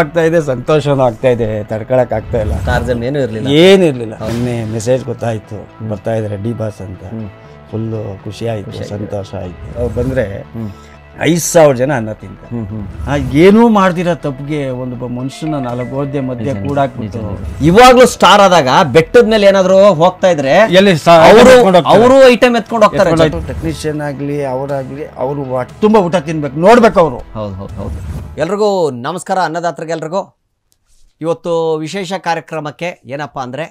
ಆಗ್ತಾ ಇದೆ ಸಂತೋಷನೂ ಆಗ್ತಾ ಇದೆ ತಡ್ಕೊಳಕ್ ಆಗ್ತಾ ಇಲ್ಲ ಕಾರ್ಜನ್ ಏನೂ ಇರಲಿಲ್ಲ ಮೆಸೇಜ್ ಗೊತ್ತಾಯ್ತು ಬರ್ತಾ ಇದ್ರೆ ಡಿ ಬಾಸ್ ಅಂತ ಫುಲ್ಲು ಖುಷಿ ಆಯ್ತು ಸಂತೋಷ ಆಯ್ತು ಅವ್ರು ಬಂದ್ರೆ ಐದು ಸಾವಿರ ಜನ ಅನ್ನ ತಿಂತ ಏನೂ ಮಾಡ್ದಿರ ತಪ್ಪಿಗೆ ಒಂದು ಮನುಷ್ಯನ ನಾಲ್ಕು ಓದ್ಯ ಮಧ್ಯೆ ಕೂಡ ಇವಾಗ್ಲೂ ಸ್ಟಾರ್ ಆದಾಗ ಬೆಟ್ಟದ ಮೇಲೆ ಏನಾದ್ರು ಹೋಗ್ತಾ ಇದ್ರೆ ಅವರು ಐಟಮ್ ಎತ್ಕೊಂಡು ಹೋಗ್ತಾರೆ ಟೆಕ್ನಿಷಿಯನ್ ಆಗ್ಲಿ ಅವರಾಗ್ಲಿ ಅವರು ತುಂಬಾ ಊಟ ತಿನ್ಬೇಕು ನೋಡ್ಬೇಕು ಅವರು ಹೌದು ಹೌದು ಹೌದು ಎಲ್ರಿಗೂ ನಮಸ್ಕಾರ ಅನ್ನದಾತರಿಗೆ ಎಲ್ರಿಗೂ ಇವತ್ತು ವಿಶೇಷ ಕಾರ್ಯಕ್ರಮಕ್ಕೆ ಏನಪ್ಪಾ ಅಂದ್ರೆ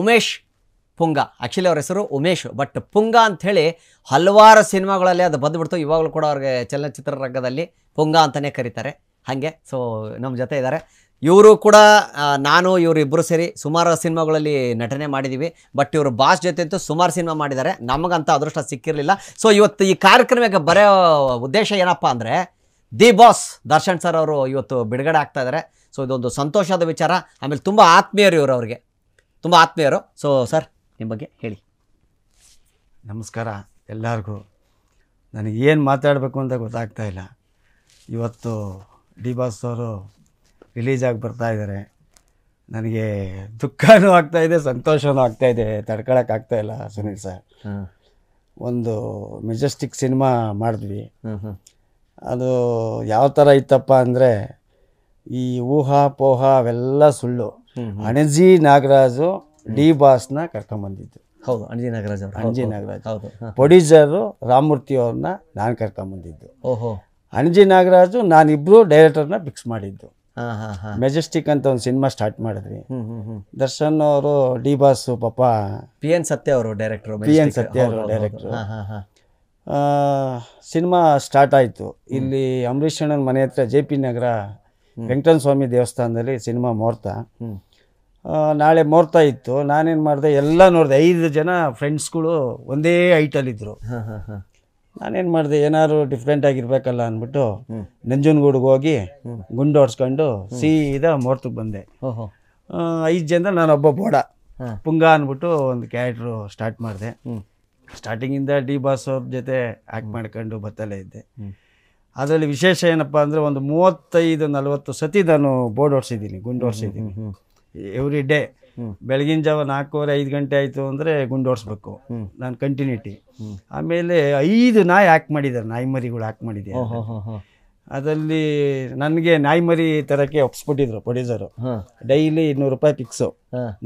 ಉಮೇಶ್ ಪುಂಗ ಆ್ಯಕ್ಚುಲಿ ಅವ್ರ ಹೆಸರು ಉಮೇಶ್ ಬಟ್ ಪುಂಗ ಅಂಥೇಳಿ ಹಲವಾರು ಸಿನಿಮಾಗಳಲ್ಲಿ ಅದು ಬಂದುಬಿಡ್ತು ಇವಾಗಲೂ ಕೂಡ ಅವ್ರಿಗೆ ಚಲನಚಿತ್ರರಂಗದಲ್ಲಿ ಪುಂಗ ಅಂತಲೇ ಕರೀತಾರೆ ಹಾಗೆ ಸೊ ನಮ್ಮ ಜೊತೆ ಇದ್ದಾರೆ ಇವರು ಕೂಡ ನಾನು ಇವರಿಬ್ಬರು ಸೇರಿ ಸುಮಾರು ಸಿನಿಮಾಗಳಲ್ಲಿ ನಟನೆ ಮಾಡಿದ್ದೀವಿ ಬಟ್ ಇವರು ಬಾಸ್ ಜೊತೆ ಅಂತೂ ಸುಮಾರು ಸಿನಿಮಾ ಮಾಡಿದ್ದಾರೆ ನಮಗಂತ ಅದೃಷ್ಟ ಸಿಕ್ಕಿರಲಿಲ್ಲ ಸೊ ಇವತ್ತು ಈ ಕಾರ್ಯಕ್ರಮಕ್ಕೆ ಬರೆಯೋ ಉದ್ದೇಶ ಏನಪ್ಪ ಅಂದರೆ ದಿ ಬಾಸ್ ದರ್ಶನ್ ಸರ್ ಅವರು ಇವತ್ತು ಬಿಡುಗಡೆ ಆಗ್ತಾ ಇದ್ದಾರೆ ಸೊ ಇದೊಂದು ಸಂತೋಷದ ವಿಚಾರ ಆಮೇಲೆ ತುಂಬ ಆತ್ಮೀಯರು ಇವರು ಅವ್ರಿಗೆ ತುಂಬ ಆತ್ಮೀಯರು ಸೊ ಸರ್ ನಿಮ್ಮ ಬಗ್ಗೆ ಹೇಳಿ ನಮಸ್ಕಾರ ಎಲ್ಲರಿಗೂ ನನಗೇನು ಮಾತಾಡಬೇಕು ಅಂತ ಗೊತ್ತಾಗ್ತಾ ಇಲ್ಲ ಇವತ್ತು ಡಿ ಬಾಸ್ ಅವರು ರಿಲೀಸ್ ಆಗಿ ಬರ್ತಾ ಇದ್ದಾರೆ ನನಗೆ ದುಃಖನೂ ಆಗ್ತಾಯಿದೆ ಸಂತೋಷವೂ ಆಗ್ತಾಯಿದೆ ತಡ್ಕೊಳಕ್ಕಾಗ್ತಾಯಿಲ್ಲ ಸುನೀಲ್ ಸರ್ ಒಂದು ಮೆಜೆಸ್ಟಿಕ್ ಸಿನಿಮಾ ಮಾಡಿದ್ವಿ ಅದು ಯಾವ ಥರ ಇತ್ತಪ್ಪ ಅಂದರೆ ಈ ಊಹಾ ಪೋಹ ಅವೆಲ್ಲ ಸುಳ್ಳು ಅಣಜಿ ನಾಗರಾಜು ಡಿ ಬಾಸ್ನ ಕರ್ಕೊಂಬಂದಿದ್ದು ಹೌದು ಅಂಜಿ ನಾಗರಾಜ್ ಅವರು ಅಂಜಿ ನಾಗರಾಜ್ ಹೌದು ಪ್ರೊಡ್ಯೂಸರು ರಾಮಮೂರ್ತಿ ಅವ್ರನ್ನ ನಾನು ಕರ್ಕೊಂಬಂದಿದ್ದು ಓಹೋ ಅಂಜಿ ನಾಗರಾಜು ನಾನಿಬ್ರು ಡೈರೆಕ್ಟರ್ನ ಫಿಕ್ಸ್ ಮಾಡಿದ್ದು ಮೆಜೆಸ್ಟಿಕ್ ಅಂತ ಒಂದು ಸಿನಿಮಾ ಸ್ಟಾರ್ಟ್ ಮಾಡಿದ್ವಿ ದರ್ಶನ್ ಅವರು ಡಿ ಬಾಸ್ ಪಾಪ ಪಿ ಎನ್ ಸತ್ಯ ಅವರು ಡೈರೆಕ್ಟರ್ ಪಿ ಎನ್ ಸತ್ಯ ಅವರು ಡೈರೆಕ್ಟರ್ ಸಿನಿಮಾ ಸ್ಟಾರ್ಟ್ ಆಯಿತು ಇಲ್ಲಿ ಅಣ್ಣನ ಮನೆ ಹತ್ರ ಜೆ ಪಿ ನಗರ ವೆಂಕಟನ ಸ್ವಾಮಿ ದೇವಸ್ಥಾನದಲ್ಲಿ ಸಿನಿಮಾ ಮುಹೂರ್ತ ನಾಳೆ ಮುಹೂರ್ತ ಇತ್ತು ನಾನೇನು ಮಾಡಿದೆ ಎಲ್ಲ ನೋಡಿದೆ ಐದು ಜನ ಫ್ರೆಂಡ್ಸ್ಗಳು ಒಂದೇ ಐಟಲ್ಲಿದ್ದರು ನಾನೇನು ಮಾಡಿದೆ ಏನಾದ್ರು ಡಿಫ್ರೆಂಟ್ ಆಗಿರ್ಬೇಕಲ್ಲ ಅಂದ್ಬಿಟ್ಟು ನಂಜನಗೂಡಿಗೆ ಹೋಗಿ ಗುಂಡು ಸೀದಾ ಮುಹೂರ್ತಕ್ಕೆ ಬಂದೆ ಐದು ನಾನು ನಾನೊಬ್ಬ ಬೋಡ ಪುಂಗ ಅಂದ್ಬಿಟ್ಟು ಒಂದು ಕ್ಯಾರೆಕ್ಟ್ರು ಸ್ಟಾರ್ಟ್ ಮಾಡಿದೆ ಸ್ಟಾರ್ಟಿಂಗಿಂದ ಡಿ ಬಾಸ್ ಅವ್ರ ಜೊತೆ ಆ್ಯಕ್ಟ್ ಮಾಡ್ಕೊಂಡು ಬರ್ತಲೇ ಇದ್ದೆ ಅದರಲ್ಲಿ ವಿಶೇಷ ಏನಪ್ಪ ಅಂದರೆ ಒಂದು ಮೂವತ್ತೈದು ನಲವತ್ತು ಸತಿ ನಾನು ಬೋರ್ಡ್ ಹೊಡ್ಸಿದ್ದೀನಿ ಗುಂಡು ಹೊಡ್ಸಿದ್ದೀನಿ ಎವ್ರಿ ಡೇ ಬೆಳಗಿನ ಜಾವ ನಾಲ್ಕೂವರೆ ಐದು ಗಂಟೆ ಆಯಿತು ಅಂದರೆ ಗುಂಡೋಡ್ಸ್ಬೇಕು ನಾನು ಕಂಟಿನ್ಯೂಟಿ ಆಮೇಲೆ ಐದು ನಾಯಿ ಹಾಕ್ ಮಾಡಿದ್ದಾರೆ ನಾಯಿ ಮರಿಗಳು ಹಾಕ್ ಮಾಡಿದೆ ಅದರಲ್ಲಿ ನನಗೆ ನಾಯಿ ಮರಿ ತರಕ್ಕೆ ಒಪ್ಸ್ಬಿಟ್ಟಿದ್ರು ಪ್ರೊಡ್ಯೂಸರು ಡೈಲಿ ಇನ್ನೂರು ರೂಪಾಯಿ ಫಿಕ್ಸು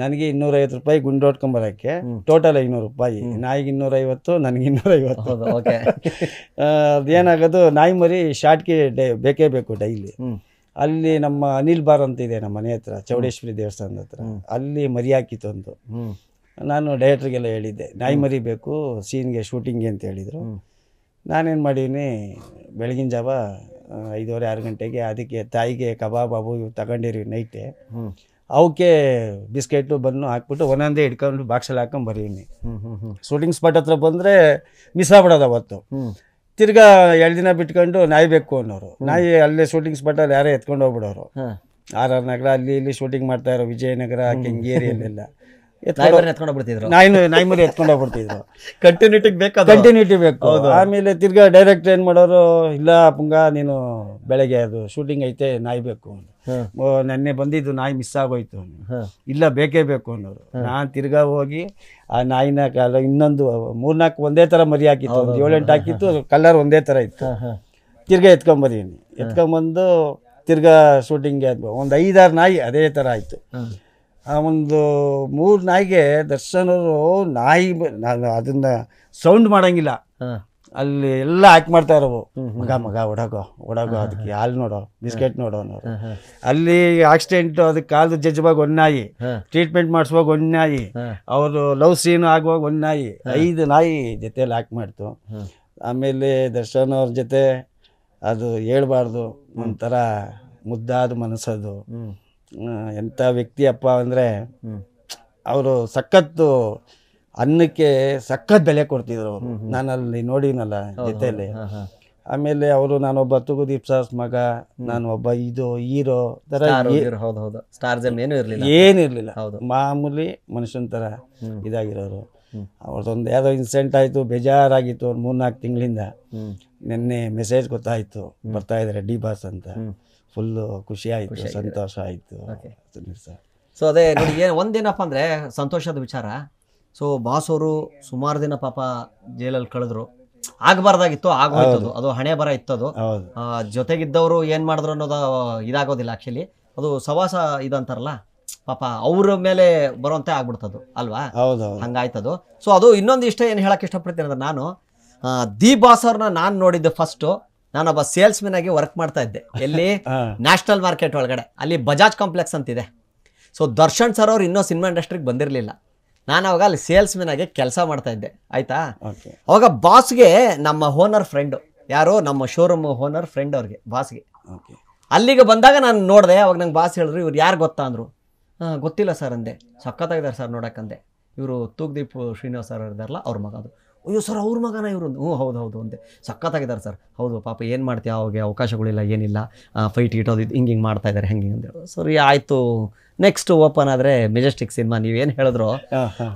ನನಗೆ ಇನ್ನೂರೈವತ್ತು ರೂಪಾಯಿ ಗುಂಡೋಡ್ಕೊಂಬರೋಕ್ಕೆ ಟೋಟಲ್ ಐನೂರು ರೂಪಾಯಿ ನಾಯಿಗೆ ಇನ್ನೂರೈವತ್ತು ನನಗೆ ಇನ್ನೂರೈವತ್ತು ಅದೇನಾಗೋದು ನಾಯಿ ಮರಿ ಶಾರ್ಟ್ಗೆ ಡೇ ಬೇಕೇ ಬೇಕು ಡೈಲಿ ಅಲ್ಲಿ ನಮ್ಮ ಅನಿಲ್ ಬಾರ್ ಅಂತ ಇದೆ ನಮ್ಮ ಮನೆ ಹತ್ರ ಚೌಡೇಶ್ವರಿ ದೇವಸ್ಥಾನದ ಹತ್ರ ಅಲ್ಲಿ ಮರಿ ಹಾಕಿತ್ತು ಒಂದು ನಾನು ಡೈರೆಕ್ಟ್ರಿಗೆಲ್ಲ ಹೇಳಿದ್ದೆ ನಾಯಿ ಮರಿ ಬೇಕು ಸೀನ್ಗೆ ಶೂಟಿಂಗ್ಗೆ ಅಂತ ಹೇಳಿದರು ನಾನೇನು ಮಾಡೀನಿ ಬೆಳಗಿನ ಜಾವ ಐದೂವರೆ ಆರು ಗಂಟೆಗೆ ಅದಕ್ಕೆ ತಾಯಿಗೆ ಕಬಾಬ್ ಅಬು ಇವು ತಗೊಂಡಿರಿ ನೈಟೆ ಅವಕ್ಕೆ ಬಿಸ್ಕೆಟು ಬನ್ನು ಹಾಕ್ಬಿಟ್ಟು ಒಂದೊಂದೇ ಹಿಡ್ಕೊಂಡು ಬಾಕ್ಸಲ್ಲಿ ಹಾಕೊಂಡು ಬರೀನಿ ಶೂಟಿಂಗ್ ಸ್ಪಾಟ್ ಹತ್ರ ಬಂದರೆ ಮಿಸ್ ಆಗ್ಬಿಡೋದು ಅವತ್ತು ತಿರ್ಗಾ ಎರಡು ದಿನ ಬಿಟ್ಕೊಂಡು ನಾಯಿ ಬೇಕು ಅನ್ನೋರು ನಾಯಿ ಅಲ್ಲೇ ಶೂಟಿಂಗ್ ಸ್ಪಾಟಲ್ಲಿ ಯಾರೇ ಎತ್ಕೊಂಡು ಹೋಗ್ಬಿಡೋರು ಆರ್ ಆರ್ ನಗರ ಅಲ್ಲಿ ಇಲ್ಲಿ ಶೂಟಿಂಗ್ ಮಾಡ್ತಾ ಇರೋ ವಿಜಯನಗರ ಕೆಂಗೇರಿಯಲ್ಲೆಲ್ಲ ನಾಯಿ ನಾಯಿ ಮರಿ ಎತ್ಕೊಂಡು ಹೋಗ್ಬಿಡ್ತಿದ್ರು ಕಂಟಿನ್ಯೂಟಿ ಬೇಕು ಆಮೇಲೆ ತಿರ್ಗಾ ಡೈರೆಕ್ಟ್ ಏನು ಮಾಡೋರು ಇಲ್ಲ ಪುಂಗ ನೀನು ಬೆಳಗ್ಗೆ ಅದು ಶೂಟಿಂಗ್ ಐತೆ ನಾಯಿ ಬೇಕು ನೆನ್ನೆ ಬಂದಿದ್ದು ನಾಯಿ ಮಿಸ್ ಆಗೋಯ್ತು ಇಲ್ಲ ಬೇಕೇ ಬೇಕು ಅನ್ನೋರು ನಾನು ತಿರ್ಗಾ ಹೋಗಿ ಆ ನಾಯಿನ ಕಾಲ ಇನ್ನೊಂದು ಮೂರ್ನಾಲ್ಕು ಒಂದೇ ತರ ಮರಿ ಹಾಕಿತ್ತು ಒಂದು ಏಳೆಂಟು ಹಾಕಿತ್ತು ಕಲರ್ ಒಂದೇ ತರ ಇತ್ತು ತಿರ್ಗಾ ಎತ್ಕೊಂಬಂದೀನಿ ಎತ್ಕೊಂಡ್ಬಂದು ತಿರ್ಗಾ ಶೂಟಿಂಗ್ ಒಂದು ಐದಾರು ನಾಯಿ ಅದೇ ತರ ಆಯ್ತು ಆ ಒಂದು ಮೂರು ನಾಯಿಗೆ ದರ್ಶನ್ ಅವರು ನಾಯಿ ಅದನ್ನ ಸೌಂಡ್ ಮಾಡಂಗಿಲ್ಲ ಅಲ್ಲಿ ಎಲ್ಲ ಆ್ಯಕ್ಟ್ ಮಾಡ್ತಾ ಇರೋವು ಮಗ ಮಗ ಒಡಗೋ ಒಡಗೋ ಅದಕ್ಕೆ ಹಾಲು ನೋಡೋ ಬಿಸ್ಕೆಟ್ ನೋಡೋ ಅಲ್ಲಿ ಆಕ್ಸಿಡೆಂಟ್ ಅದಕ್ಕೆ ಕಾಲು ಜಜ್ಜುವಾಗ ಒಂದು ನಾಯಿ ಟ್ರೀಟ್ಮೆಂಟ್ ಮಾಡಿಸುವಾಗ ಒಂದು ನಾಯಿ ಅವರು ಲವ್ ಸೀನ್ ಆಗುವಾಗ ಒಂದು ನಾಯಿ ಐದು ನಾಯಿ ಜೊತೆಯಲ್ಲಿ ಆ್ಯಕ್ಟ್ ಮಾಡ್ತು ಆಮೇಲೆ ದರ್ಶನ್ ಅವ್ರ ಜೊತೆ ಅದು ಹೇಳ್ಬಾರ್ದು ಒಂಥರ ಮುದ್ದಾದ ಮನಸ್ಸದು ಎಂಥ ವ್ಯಕ್ತಿಯಪ್ಪ ಅಂದರೆ ಅವರು ಸಖತ್ತು ಅನ್ನಕ್ಕೆ ಸಖತ್ ಬೆಲೆ ಕೊಡ್ತಿದ್ರು ಅವರು ಅಲ್ಲಿ ನೋಡಿನಲ್ಲ ಜೊತೆಯಲ್ಲಿ ಆಮೇಲೆ ಅವರು ನಾನೊಬ್ಬ ತುಗುದೀಪ್ ಸಾಸ್ ಮಗ ನಾನು ಒಬ್ಬ ಇದು ಹೀರೋ ತರ ಏನಿರ್ಲಿಲ್ಲ ಮಾಮೂಲಿ ಮನುಷ್ಯನ ತರ ಇದಾಗಿರೋರು ಅವ್ರದ್ದೊಂದು ಯಾವುದೋ ಇನ್ಸಿಡೆಂಟ್ ಆಯಿತು ಬೇಜಾರಾಗಿತ್ತು ಅವ್ರು ಮೂರ್ನಾಲ್ಕು ತಿಂಗಳಿಂದ ನಿನ್ನೆ ಮೆಸೇಜ್ ಗೊತ್ತಾಯ್ತು ಬರ್ತಾ ಇದ್ರೆ ಡಿ ಬಾಸ್ ಅಂತ ಫುಲ್ ಖುಷಿ ಆಯ್ತು ಸಂತೋಷ ಆಯ್ತು ಸೊ ಅದೇ ನೋಡಿ ಏನು ಒಂದೇನಪ್ಪ ಅಂದ್ರೆ ಸಂತೋಷದ ವಿಚಾರ ಸೊ ಬಾಸ್ ಅವರು ಸುಮಾರು ದಿನ ಪಾಪ ಜೈಲಲ್ಲಿ ಕಳೆದ್ರು ಆಗಬಾರ್ದಾಗಿತ್ತು ಆಗೋಯ್ತು ಅದು ಹಣೆ ಬರ ಇತ್ತು ಅದು ಜೊತೆಗಿದ್ದವರು ಏನ್ ಮಾಡಿದ್ರು ಅನ್ನೋದು ಇದಾಗೋದಿಲ್ಲ ಆಕ್ಚುಲಿ ಅದು ಸವಾಸ ಇದಂತಾರಲ್ಲ ಪಾಪ ಅವ್ರ ಮೇಲೆ ಬರುವಂತೆ ಆಗ್ಬಿಡ್ತದು ಅಲ್ವಾ ಹಂಗಾಯ್ತದು ಸೊ ಅದು ಇನ್ನೊಂದು ಇಷ್ಟ ಏನು ಹೇಳಕ್ ಇಷ್ಟಪಡ್ತೀನಿ ಅಂದ್ರೆ ನಾನು ದಿ ಬಾಸ್ ಅವ್ರನ್ನ ನಾನು ನೋಡಿದ್ದು ಫಸ್ಟು ನಾನೊಬ್ಬ ಸೇಲ್ಸ್ ಮೆನ್ ಆಗಿ ವರ್ಕ್ ಮಾಡ್ತಾ ಇದ್ದೆ ಎಲ್ಲಿ ನ್ಯಾಷನಲ್ ಮಾರ್ಕೆಟ್ ಒಳಗಡೆ ಅಲ್ಲಿ ಬಜಾಜ್ ಕಾಂಪ್ಲೆಕ್ಸ್ ಅಂತಿದೆ ಸೊ ದರ್ಶನ್ ಸರ್ ಅವ್ರು ಇನ್ನೂ ಸಿನಿಮಾ ಇಂಡಸ್ಟ್ರಿಗೆ ಬಂದಿರಲಿಲ್ಲ ನಾನು ಅವಾಗ ಅಲ್ಲಿ ಸೇಲ್ಸ್ ಮೆನ್ ಆಗಿ ಕೆಲಸ ಮಾಡ್ತಾ ಇದ್ದೆ ಆಯ್ತಾ ಅವಾಗ ಬಾಸ್ಗೆ ನಮ್ಮ ಓನರ್ ಫ್ರೆಂಡು ಯಾರು ನಮ್ಮ ಶೋರೂಮ್ ಓನರ್ ಫ್ರೆಂಡ್ ಅವ್ರಿಗೆ ಬಾಸ್ಗೆ ಅಲ್ಲಿಗೆ ಬಂದಾಗ ನಾನು ನೋಡಿದೆ ಅವಾಗ ನಂಗೆ ಬಾಸ್ ಹೇಳಿದ್ರು ಇವ್ರು ಯಾರು ಗೊತ್ತಾ ಅಂದರು ಗೊತ್ತಿಲ್ಲ ಸರ್ ಅಂದೆ ಸಖತ್ತಾಗಿದ್ದಾರೆ ಸರ್ ನೋಡೋಕ್ಕಂದೆ ಇವರು ತೂಗ್ದೀಪ್ ಶ್ರೀನಿವಾಸ ಸರ್ ಇದ್ದಾರಲ್ಲ ಅವ್ರ ಮಗ ಅದು ಅಯ್ಯೋ ಸರ್ ಅವ್ರ ಮಗನ ಇವರು ಹ್ಞೂ ಹೌದು ಹೌದು ಅಂದೆ ಸಕ್ಕತ್ತಾಗಿದ್ದಾರೆ ಸರ್ ಹೌದು ಪಾಪ ಏನು ಮಾಡ್ತೀಯ ಅವಾಗ ಅವಕಾಶಗಳಿಲ್ಲ ಏನಿಲ್ಲ ಫೈಟ್ ಇಟ್ಟೋದು ಹಿಂಗೆ ಹಿಂಗೆ ಮಾಡ್ತಾ ಇದ್ದಾರೆ ಹೆಂಗೆ ಅಂತ ಹೇಳೋದು ಸರಿ ಆಯಿತು ನೆಕ್ಸ್ಟ್ ಓಪನ್ ಆದರೆ ಮೆಜೆಸ್ಟಿಕ್ ಸಿನಿಮಾ ನೀವೇನು ಹೇಳಿದ್ರು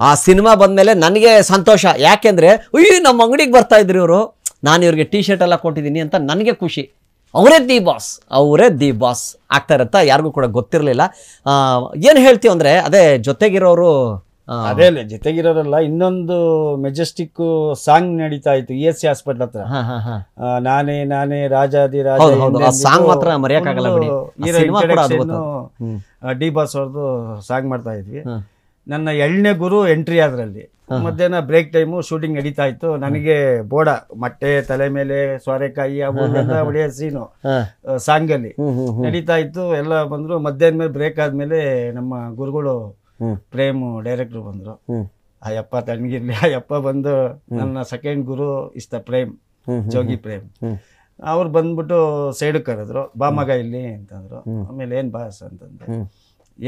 ಆ ಸಿನಿಮಾ ಬಂದಮೇಲೆ ನನಗೆ ಸಂತೋಷ ಯಾಕೆಂದರೆ ಅಯ್ಯೋ ನಮ್ಮ ಅಂಗಡಿಗೆ ಬರ್ತಾ ಇದ್ರು ಇವರು ನಾನು ಇವ್ರಿಗೆ ಟೀ ಶರ್ಟ್ ಎಲ್ಲ ಕೊಟ್ಟಿದ್ದೀನಿ ಅಂತ ನನಗೆ ಖುಷಿ ಅವರೇ ದಿ ಬಾಸ್ ಅವರೇ ದಿ ಬಾಸ್ ಆಗ್ತಾ ಇರತ್ತಾ ಯಾರಿಗೂ ಕೂಡ ಗೊತ್ತಿರಲಿಲ್ಲ ಏನು ಹೇಳ್ತೀವಿ ಅಂದರೆ ಅದೇ ಜೊತೆಗಿರೋರು ಅದೇ ಅಲ್ಲ ಜೊತೆಗಿರೋರಲ್ಲ ಇನ್ನೊಂದು ಮೆಜೆಸ್ಟಿಕ್ ಸಾಂಗ್ ನಡೀತಾ ಇತ್ತು ಇ ಎಸ್ ಸಿ ಹಾಸ್ಪಿಟಲ್ ಹತ್ರ ನಾನೇ ನಾನೇ ರಾಜಾದಿ ಡಿ ಬಾಸ್ ಅವ್ರದ್ದು ಸಾಂಗ್ ಮಾಡ್ತಾ ಇದ್ವಿ ನನ್ನ ಎಳ್ನೇ ಗುರು ಎಂಟ್ರಿ ಅದ್ರಲ್ಲಿ ಮಧ್ಯಾಹ್ನ ಬ್ರೇಕ್ ಟೈಮು ಶೂಟಿಂಗ್ ನಡೀತಾ ಇತ್ತು ನನಗೆ ಬೋಡ ಮೊಟ್ಟೆ ತಲೆ ಮೇಲೆ ಸೋರೆಕಾಯಿ ಅವು ಒಳ್ಳೆಯ ಸೀನು ಸಾಂಗಲ್ಲಿ ನಡೀತಾ ಇತ್ತು ಎಲ್ಲ ಬಂದ್ರು ಮಧ್ಯಾಹ್ನ ಮೇಲೆ ಬ್ರೇಕ್ ಆದ್ಮೇಲೆ ನಮ್ಮ ಗುರುಗಳು ಪ್ರೇಮ್ ಡೈರೆಕ್ಟ್ರು ಬಂದರು ಆ ತಣ್ಣಗಿರ್ಲಿ ಆ ಯಪ್ಪ ಬಂದು ನನ್ನ ಸೆಕೆಂಡ್ ಗುರು ಇಷ್ಟ ಪ್ರೇಮ್ ಜೋಗಿ ಪ್ರೇಮ್ ಅವ್ರು ಬಂದ್ಬಿಟ್ಟು ಸೈಡ್ ಕರೆದ್ರು ಬಾ ಮಗ ಇಲ್ಲಿ ಅಂತಂದ್ರು ಆಮೇಲೆ ಏನು ಬಾಸ್ ಅಂತಂದೆ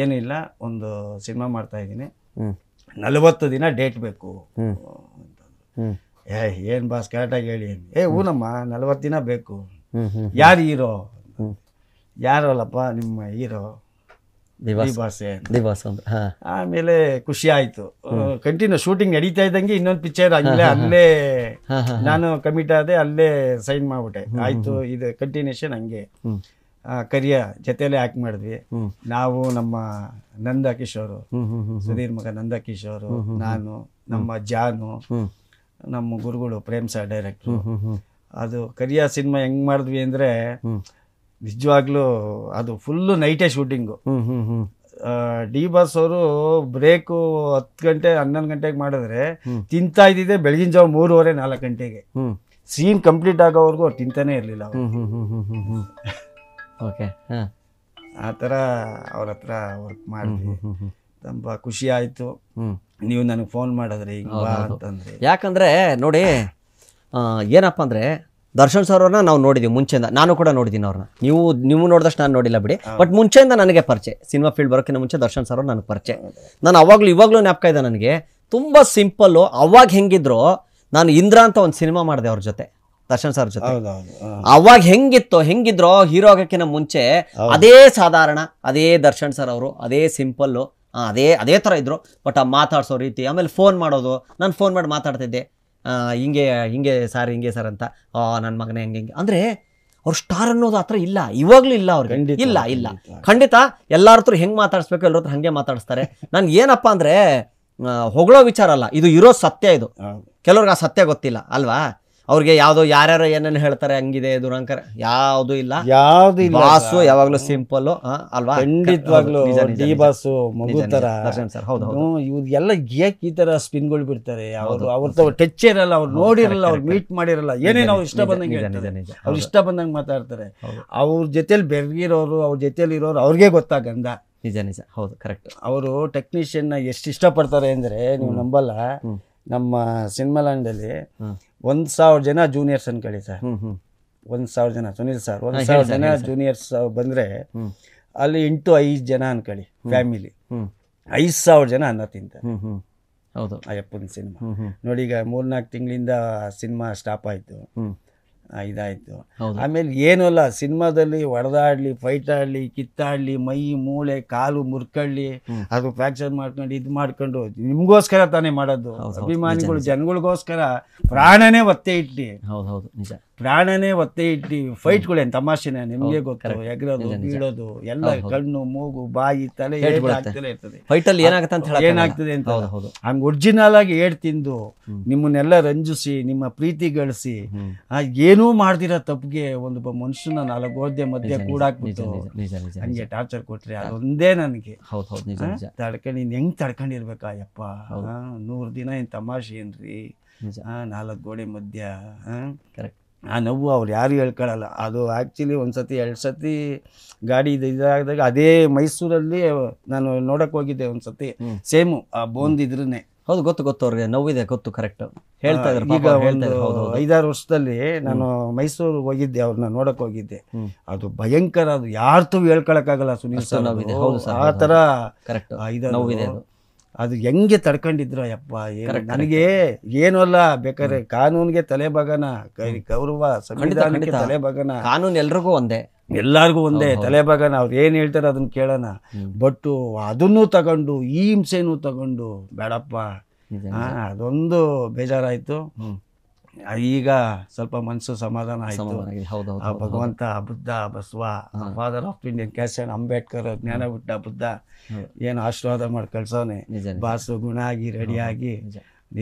ಏನಿಲ್ಲ ಒಂದು ಸಿನಿಮಾ ಮಾಡ್ತಾ ಇದ್ದೀನಿ ನಲವತ್ತು ದಿನ ಡೇಟ್ ಬೇಕು ಅಂತಂದ್ರು ಏ ಏನು ಬಾಸ್ ಕರೆಕ್ಟಾಗಿ ಹೇಳಿ ಏ ಊನಮ್ಮ ನಲವತ್ತು ದಿನ ಬೇಕು ಯಾರು ಹೀರೋ ಯಾರಲ್ಲಪ್ಪ ನಿಮ್ಮ ಹೀರೋ ಆಮೇಲೆ ಖುಷಿ ಆಯ್ತು ಕಂಟಿನ್ಯೂ ಶೂಟಿಂಗ್ ನಡೀತಾ ಇದ್ದಂಗೆ ಇನ್ನೊಂದು ಪಿಕ್ಚರ್ ಅಲ್ಲೇ ಅಲ್ಲೇ ನಾನು ಕಮಿಟ್ ಆದೆ ಅಲ್ಲೇ ಸೈನ್ ಮಾಡ್ಬಿಟ್ಟೆ ಆಯ್ತು ಇದು ಕಂಟಿನ್ಯೂಷನ್ ಹಂಗೆ ಕರಿಯ ಜೊತೆಲೆ ಆಕ್ಟ್ ಮಾಡಿದ್ವಿ ನಾವು ನಮ್ಮ ನಂದ ಕಿಶೋರು ಸುಧೀರ್ ಮಗ ನಂದ ಕಿಶೋರು ನಾನು ನಮ್ಮ ಜಾನು ನಮ್ಮ ಗುರುಗಳು ಪ್ರೇಮ್ ಸರ್ ಡೈರೆಕ್ಟ್ರು ಅದು ಕರಿಯ ಸಿನಿಮಾ ಹೆಂಗ್ ಮಾಡಿದ್ವಿ ಅಂದ್ರೆ ನಿಜವಾಗ್ಲೂ ಅದು ಫುಲ್ಲು ನೈಟೇ ಶೂಟಿಂಗು ಡಿ ಬಾಸ್ ಅವರು ಬ್ರೇಕು ಹತ್ತು ಗಂಟೆ ಹನ್ನೊಂದು ಗಂಟೆಗೆ ಮಾಡಿದ್ರೆ ತಿಂತಾ ಇದ್ದಿದ್ದೆ ಬೆಳಗಿನ ಜಾವ ಮೂರುವರೆ ನಾಲ್ಕು ಗಂಟೆಗೆ ಸೀನ್ ಕಂಪ್ಲೀಟ್ ಆಗೋವರೆಗೂ ಅವ್ರು ತಿಂತಾನೆ ಇರಲಿಲ್ಲ ಓಕೆ ಆ ಥರ ಅವ್ರ ಹತ್ರ ವರ್ಕ್ ಮಾಡಿ ತುಂಬ ಖುಷಿ ಆಯಿತು ನೀವು ನನಗೆ ಫೋನ್ ಮಾಡಿದ್ರೆ ಈಗ ಅಂತಂದರೆ ಯಾಕಂದರೆ ನೋಡಿ ಏನಪ್ಪ ಅಂದರೆ ದರ್ಶನ್ ಸರ್ ಅವ್ರನ್ನ ನಾವು ನೋಡಿದ್ದೀವಿ ಮುಂಚೆಯಿಂದ ನಾನು ಕೂಡ ನೋಡಿದ್ದೀನಿ ಅವ್ರನ್ನ ನೀವು ನೀವು ನೋಡಿದಷ್ಟು ನಾನು ನೋಡಿಲ್ಲ ಬಿಡಿ ಬಟ್ ಮುಂಚೆಯಿಂದ ನನಗೆ ಪರಿಚಯ ಸಿನಿಮಾ ಫೀಲ್ಡ್ ಬರೋಕ್ಕಿಂತ ಮುಂಚೆ ದರ್ಶನ್ ಸರ್ ನನಗೆ ಪರಿಚಯ ನಾನು ಅವಾಗಲೂ ಇವಾಗಲೂ ನೆಪಕ ಇದೆ ನನಗೆ ತುಂಬ ಸಿಂಪಲ್ಲು ಅವಾಗ ಹೆಂಗಿದ್ರು ನಾನು ಇಂದ್ರ ಅಂತ ಒಂದು ಸಿನಿಮಾ ಮಾಡಿದೆ ಅವ್ರ ಜೊತೆ ದರ್ಶನ್ ಸರ್ ಜೊತೆ ಅವಾಗ ಹೆಂಗಿತ್ತು ಹೆಂಗಿದ್ರು ಹೀರೋ ಆಗೋಕ್ಕಿಂತ ಮುಂಚೆ ಅದೇ ಸಾಧಾರಣ ಅದೇ ದರ್ಶನ್ ಸರ್ ಅವರು ಅದೇ ಸಿಂಪಲ್ಲು ಅದೇ ಅದೇ ಥರ ಇದ್ರು ಬಟ್ ಆ ಮಾತಾಡ್ಸೋ ರೀತಿ ಆಮೇಲೆ ಫೋನ್ ಮಾಡೋದು ನಾನು ಫೋನ್ ಮಾಡಿ ಮಾತಾಡ್ತಿದ್ದೆ ಹಿಂಗೆ ಹಿಂಗೆ ಸರ್ ಹಿಂಗೆ ಸರ್ ಅಂತ ನನ್ನ ಮಗನೇ ಹಂಗೆ ಹಿಂಗೆ ಅಂದರೆ ಅವ್ರು ಸ್ಟಾರ್ ಅನ್ನೋದು ಹತ್ರ ಇಲ್ಲ ಇವಾಗಲೂ ಇಲ್ಲ ಅವ್ರಿಗೆ ಇಲ್ಲ ಇಲ್ಲ ಖಂಡಿತ ಎಲ್ಲರ ಹತ್ರ ಹೆಂಗೆ ಮಾತಾಡಿಸ್ಬೇಕು ಎಲ್ಲರ ಹತ್ರ ಹಂಗೆ ಮಾತಾಡಿಸ್ತಾರೆ ನಾನು ಏನಪ್ಪ ಅಂದರೆ ಹೊಗಳೋ ವಿಚಾರ ಅಲ್ಲ ಇದು ಇರೋ ಸತ್ಯ ಇದು ಕೆಲವ್ರಿಗೆ ಆ ಸತ್ಯ ಗೊತ್ತಿಲ್ಲ ಅಲ್ವಾ ಅವ್ರಿಗೆ ಯಾವ್ದೋ ಯಾರ್ಯಾರು ಏನೇನು ಹೇಳ್ತಾರೆ ಹಂಗಿದೆ ದುರಂಕರ ಯಾವ್ದು ಇಲ್ಲ ಯಾವ್ದು ಇಲ್ಲ ಬಾಸು ಯಾವಾಗ್ಲೂ ಸಿಂಪಲ್ ಅಲ್ವಾ ಖಂಡಿತವಾಗ್ಲು ಡಿ ಬಾಸು ಮಗು ತರ ಸರ್ ಹೌದು ಇವ್ರಿಗೆಲ್ಲ ಯಾಕೆ ಈ ತರ ಸ್ಪಿನ್ ಗಳು ಬಿಡ್ತಾರೆ ಅವರು ಅವ್ರ ಟಚ್ ಇರಲ್ಲ ಅವ್ರು ನೋಡಿರಲ್ಲ ಅವ್ರು ಮೀಟ್ ಮಾಡಿರಲ್ಲ ಏನೇನು ಅವ್ರು ಇಷ್ಟ ಬಂದಂಗೆ ಅವ್ರು ಇಷ್ಟ ಬಂದಂಗೆ ಮಾತಾಡ್ತಾರೆ ಅವ್ರ ಜೊತೆಲಿ ಬೆರ್ಗಿರೋರು ಅವ್ರ ಜೊತೆಲಿ ಇರೋರು ಅವ್ರಿಗೆ ಗೊತ್ತಾಗಂದ ನಿಜ ನಿಜ ಹೌದು ಕರೆಕ್ಟ್ ಅವರು ಟೆಕ್ನಿಷಿಯನ್ ಎಷ್ಟು ಇಷ್ಟಪಡ್ತಾರೆ ಅಂದ್ರೆ ನೀವು ನಂಬಲ್ಲ ನಮ್ಮ ಸಿನಿಮಾ ಲ್ಯಾಂಡಲ್ಲಿ ಒಂದ್ ಸಾವಿರ ಜನ ಜೂನಿಯರ್ಸ್ ಅನ್ಕೊಳ್ಳಿ ಸರ್ ಒಂದ್ ಸಾವಿರ ಜನ ಸುನಿಲ್ ಸರ್ ಒಂದ್ ಸಾವಿರ ಜನ ಜೂನಿಯರ್ಸ್ ಬಂದ್ರೆ ಅಲ್ಲಿ ಎಂಟು ಐದು ಜನ ಅನ್ಕೊಳ್ಳಿ ಫ್ಯಾಮಿಲಿ ಐದ್ ಸಾವಿರ ಜನ ಅನ್ನ ತಿಂತ ಹೌದು ಅಯ್ಯಪ್ಪನ ಸಿನಿಮಾ ನೋಡಿ ಈಗ ಮೂರ್ನಾಲ್ಕು ತಿಂಗಳಿಂದ ಸಿನಿಮಾ ಸ್ಟಾಪ್ ಆಯ್ತು ಇದಾಯಿತು ಆಮೇಲೆ ಏನೂ ಅಲ್ಲ ಸಿನಿಮಾದಲ್ಲಿ ಹೊಡೆದಾಡ್ಲಿ ಫೈಟ್ ಆಡಲಿ ಕಿತ್ತಾಡ್ಲಿ ಮೈ ಮೂಳೆ ಕಾಲು ಮುರ್ಕೊಳ್ಳಿ ಅದು ಫ್ರಾಕ್ಚರ್ ಮಾಡ್ಕೊಂಡು ಇದು ಮಾಡ್ಕೊಂಡು ನಿಮಗೋಸ್ಕರ ತಾನೇ ಮಾಡೋದು ಅಭಿಮಾನಿಗಳು ಜನಗಳಿಗೋಸ್ಕರ ಪ್ರಾಣನೇ ಒತ್ತೆ ಇಟ್ಲಿ ಹೌದು ಹೌದು ನಿಜ ಪ್ರಾಣನೇ ಒತ್ತೆ ಇಟ್ಟು ಫೈಟ್ ಏನು ತಮಾಷೆನೇ ನಿಮಗೆ ಗೊತ್ತು ಎಗರೋದು ಬೀಳೋದು ಎಲ್ಲ ಕಣ್ಣು ಮೂಗು ಬಾಯಿ ತಲೆ ಇರ್ತದೆ ಫೈಟಲ್ಲಿ ಏನಾಗುತ್ತೆ ಅಂತ ಏನಾಗ್ತದೆ ಅಂತ ಹಂಗೆ ಒರಿಜಿನಲ್ ಆಗಿ ಏಡ್ ತಿಂದು ನಿಮ್ಮನ್ನೆಲ್ಲ ರಂಜಿಸಿ ನಿಮ್ಮ ಪ್ರೀತಿ ಗಳಿಸಿ ಏನೂ ಮಾಡ್ದಿರೋ ತಪ್ಪಿಗೆ ಒಂದು ಮನುಷ್ಯನ ನಾಲ್ಕು ಮಧ್ಯ ಮಧ್ಯೆ ಕೂಡಾಕ್ಬಿಟ್ಟು ಹಂಗೆ ಟಾರ್ಚರ್ ಕೊಟ್ರಿ ಅದೊಂದೇ ನನಗೆ ತಡ್ಕೊಂಡು ನೀನು ಹೆಂಗೆ ತಡ್ಕೊಂಡಿರ್ಬೇಕಾ ಯಪ್ಪ ನೂರು ದಿನ ಏನು ತಮಾಷೆ ಏನ್ರಿ ನಾಲ್ಕು ಗೋಡೆ ಮಧ್ಯ ಕರೆಕ್ಟ್ ಆ ನೋವು ಅವ್ರು ಯಾರು ಹೇಳ್ಕೊಳಲ್ಲ ಅದು ಆ್ಯಕ್ಚುಲಿ ಒಂದು ಸತಿ ಎರಡು ಸತಿ ಗಾಡಿ ಇದು ಇದಾದಾಗ ಅದೇ ಮೈಸೂರಲ್ಲಿ ನಾನು ನೋಡಕ್ಕೆ ಹೋಗಿದ್ದೆ ಒಂದು ಸತಿ ಸೇಮು ಆ ಇದ್ರೇ ಹೌದು ಗೊತ್ತು ಗೊತ್ತು ಅವ್ರಿಗೆ ನೋವಿದೆ ಗೊತ್ತು ಕರೆಕ್ಟ್ ಹೇಳ್ತಾ ಈಗ ಐದಾರು ವರ್ಷದಲ್ಲಿ ನಾನು ಮೈಸೂರು ಹೋಗಿದ್ದೆ ಅವ್ರನ್ನ ನೋಡಕ್ ಹೋಗಿದ್ದೆ ಅದು ಭಯಂಕರ ಅದು ಯಾರ್ತು ಹೇಳ್ಕೊಳಕ್ಕಾಗಲ್ಲ ಸುನೀಲ್ ಸರ್ ಆ ತರ ಕರೆಕ್ಟ್ ನೋವಿದೆ ಅದು ಹೆಂಗೆ ತಡ್ಕೊಂಡಿದ್ರು ಅಯ್ಯಪ್ಪ ನನಗೆ ಏನು ಅಲ್ಲ ಬೇಕಾದ್ರೆ ಕಾನೂನಿಗೆ ತಲೆ ಬಗನ ಗೌರವ ಸಂವಿಧಾನಕ್ಕೆ ತಲೆ ಬಗನ ಕಾನೂನು ಎಲ್ರಿಗೂ ಒಂದೇ ಎಲ್ಲಾರ್ಗು ಒಂದೇ ತಲೆ ಬಗನ ಅವ್ರು ಏನ್ ಹೇಳ್ತಾರೆ ಅದನ್ನ ಕೇಳೋಣ ಬಟ್ಟು ಅದನ್ನು ತಗೊಂಡು ಈ ಹಿಂಸೆನೂ ತಗೊಂಡು ಬೇಡಪ್ಪ ಅದೊಂದು ಬೇಜಾರಾಯ್ತು ಈಗ ಸ್ವಲ್ಪ ಮನಸ್ಸು ಸಮಾಧಾನ ಆಯಿತು ಭಗವಂತ Buddha Basava father of Indian ಕ್ಯಾಶನ್ ಅಂಬೇಡ್ಕರ್ ಜ್ಞಾನ ಬಿಟ್ಟ ಬುದ್ಧ ಏನು ಆಶೀರ್ವಾದ ಮಾಡಿ ಕಳ್ಸೋನೆ ಬಾಸು ಗುಣ ಆಗಿ ರೆಡಿಯಾಗಿ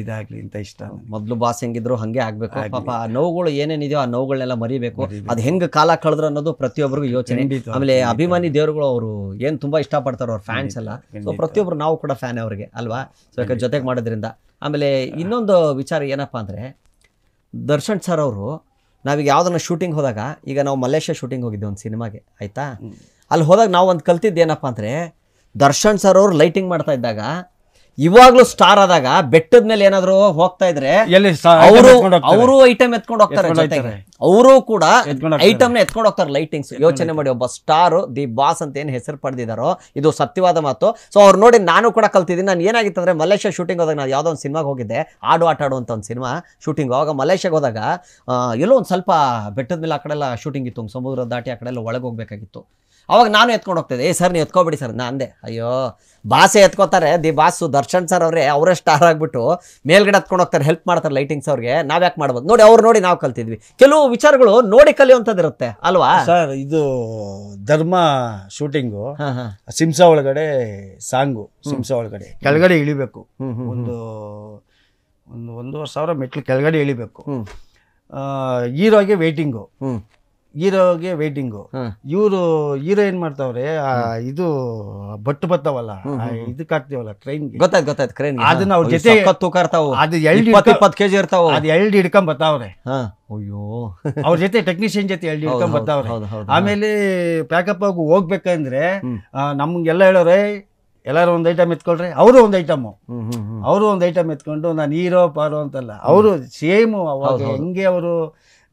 ಇದಾಗ್ಲಿ ಅಂತ ಇಷ್ಟ ಮೊದ್ಲು ಬಾಸ್ ಹೆಂಗಿದ್ರು ಹಂಗೆ ಆಗ್ಬೇಕು ಪಾಪ ಆ ನೋವುಗಳು ಏನೇನಿದೆಯೋ ಆ ನೋವುಗಳನ್ನೆಲ್ಲ ಮರಿಬೇಕು ಅದು ಹೆಂಗ್ ಕಾಲ ಕಳೆದ್ರು ಅನ್ನೋದು ಪ್ರತಿಯೊಬ್ಬರಿಗೂ ಯೋಚನೆ ಆಮೇಲೆ ಅಭಿಮಾನಿ ದೇವರುಗಳು ಅವರು ಏನ್ ತುಂಬಾ ಇಷ್ಟಪಡ್ತಾರೋ ಅವ್ರ ಫ್ಯಾನ್ಸ್ ಎಲ್ಲ ಸೊ ಪ್ರತಿಯೊಬ್ಬರು ನಾವು ಕೂಡ ಫ್ಯಾನ್ ಅವ್ರಿಗೆ ಅಲ್ವಾ ಸೊ ಜೊತೆಗೆ ಮಾಡೋದ್ರಿಂದ ಆಮೇಲೆ ಇನ್ನೊಂದು ವಿಚಾರ ಏನಪ್ಪಾ ಅಂದ್ರೆ ದರ್ಶನ್ ಸರ್ ಅವರು ನಾವೀಗ ಯಾವುದನ್ನ ಶೂಟಿಂಗ್ ಹೋದಾಗ ಈಗ ನಾವು ಮಲೇಷ್ಯಾ ಶೂಟಿಂಗ್ ಹೋಗಿದ್ದೆ ಒಂದು ಸಿನಿಮಾಗೆ ಆಯಿತಾ ಅಲ್ಲಿ ಹೋದಾಗ ನಾವು ಒಂದು ಕಲ್ತಿದ್ದು ಏನಪ್ಪ ಅಂದರೆ ದರ್ಶನ್ ಸರ್ ಅವರು ಲೈಟಿಂಗ್ ಮಾಡ್ತಾ ಇದ್ದಾಗ ಇವಾಗ್ಲೂ ಸ್ಟಾರ್ ಆದಾಗ ಬೆಟ್ಟದ ಮೇಲೆ ಏನಾದ್ರು ಹೋಗ್ತಾ ಇದ್ರೆ ಅವರು ಅವರು ಐಟಮ್ ಎತ್ಕೊಂಡು ಹೋಗ್ತಾರೆ ಅವರು ಕೂಡ ಐಟಮ್ ನ ಎತ್ಕೊಂಡು ಹೋಗ್ತಾರೆ ಲೈಟಿಂಗ್ಸ್ ಯೋಚನೆ ಮಾಡಿ ಒಬ್ಬ ಸ್ಟಾರ್ ದಿ ಬಾಸ್ ಅಂತ ಏನ್ ಹೆಸರು ಪಡೆದಿದಾರೋ ಇದು ಸತ್ಯವಾದ ಮಾತು ಸೊ ಅವ್ರು ನೋಡಿ ನಾನು ಕೂಡ ಕಲ್ತಿದ್ದೀನಿ ನಾನು ಏನಾಗಿತ್ತು ಅಂದ್ರೆ ಮಲೇಷ್ಯಾ ಶೂಟಿಂಗ್ ಹೋದಾಗ ನಾವು ಯಾವ್ದೊಂದು ಒಂದು ಸಿನಿಮಾಗೆ ಹೋಗಿದ್ದೆ ಆಡು ಆಟ ಆಡು ಅಂತ ಒಂದು ಸಿನಿಮಾ ಶೂಟಿಂಗ್ ಅವಾಗ ಮಲೇಷ್ಯಾಗೆ ಹೋದಾಗ ಎಲ್ಲೋ ಒಂದು ಸ್ವಲ್ಪ ಬೆಟ್ಟದ ಮೇಲೆ ಆ ಕಡೆ ಎಲ್ಲ ಶೂಟಿಂಗ್ ಇತ್ತು ಸಮುದ್ರ ದಾಟಿ ಆ ಕಡೆ ಎಲ್ಲ ಒಳಗೆ ಹೋಗ್ಬೇಕಾಗಿತ್ತು ಅವಾಗ ನಾನು ಎತ್ಕೊಂಡು ಹೋಗ್ತಿದ್ದೆ ಏ ಸರ್ ನೀವು ಎತ್ಕೊಬಿಡಿ ಸರ್ ನಾ ಅಂದೆ ಅಯ್ಯೋ ಬಾಸೆ ಎತ್ಕೋತಾರೆ ದಿ ಬಾಸು ದರ್ಶನ್ ಸರ್ ಅವರೇ ಅವರೇ ಸ್ಟಾರ್ ಆಗಿಬಿಟ್ಟು ಮೇಲ್ಗಡೆ ಹತ್ಕೊಂಡು ಹೋಗ್ತಾರೆ ಹೆಲ್ಪ್ ಮಾಡ್ತಾರೆ ಲೈಟಿಂಗ್ಸ್ ಅವ್ರಿಗೆ ನಾವು ಯಾಕೆ ಮಾಡ್ಬೋದು ನೋಡಿ ಅವ್ರು ನೋಡಿ ನಾವು ಕಲ್ತಿದ್ವಿ ಕೆಲವು ವಿಚಾರಗಳು ನೋಡಿ ಕಲಿಯುವಂಥದ್ದಿರುತ್ತೆ ಅಲ್ವಾ ಸರ್ ಇದು ಧರ್ಮ ಶೂಟಿಂಗು ಸಿಂಸ ಒಳಗಡೆ ಸಾಂಗು ಸಿಂಸ ಒಳಗಡೆ ಕೆಳಗಡೆ ಇಳಿಬೇಕು ಒಂದು ಒಂದು ಒಂದೂವರೆ ಸಾವಿರ ಮೆಟ್ಲು ಕೆಳಗಡೆ ಇಳಿಬೇಕು ಹೀರೋಗೆ ವೇಟಿಂಗು ಹೀರೋಗೆ ವೇಟಿಂಗು ಇವರು ಹೀರೋ ಏನ್ ಮಾಡ್ತಾವ್ರೆ ಇದು ಬಟ್ಟು ಬರ್ತಾವಲ್ಲ ಇದು ಕಾಟ್ತೀವಲ್ಲ ಟ್ರೈನ್ ಗೊತ್ತಾಯ್ತು ಗೊತ್ತಾಯ್ತು ಕ್ರೈನ್ ಅದನ್ನ ಅವ್ರ ಜೊತೆ ತೂಕ ಅದು ಎಲ್ಡ್ ಇಪ್ಪತ್ತು ಕೆಜಿ ಇರ್ತಾವ ಅದು ಎಲ್ಡ್ ಹಿಡ್ಕೊಂಡ್ ಬರ್ತಾವ್ರೆ ಅಯ್ಯೋ ಅವ್ರ ಜೊತೆ ಟೆಕ್ನಿಷಿಯನ್ ಜೊತೆ ಎಲ್ಡಿ ಹಿಡ್ಕೊಂಡ್ ಬರ್ತಾವ್ರೆ ಆಮೇಲೆ ಪ್ಯಾಕಪ್ ಆಗಿ ಹೋಗ್ಬೇಕಂದ್ರೆ ನಮ್ಗೆಲ್ಲ ಹೇಳೋರೆ ಎಲ್ಲರೂ ಒಂದು ಐಟಮ್ ಎತ್ಕೊಳ್ರಿ ಅವರು ಒಂದು ಐಟಮು ಅವರು ಒಂದು ಐಟಮ್ ಎತ್ಕೊಂಡು ನಾನು ಹೀರೋ ಪಾರೋ ಅಂತಲ್ಲ ಅವರು ಸೇಮ್ ಅವಾಗ ಹೆಂಗೆ ಅವರು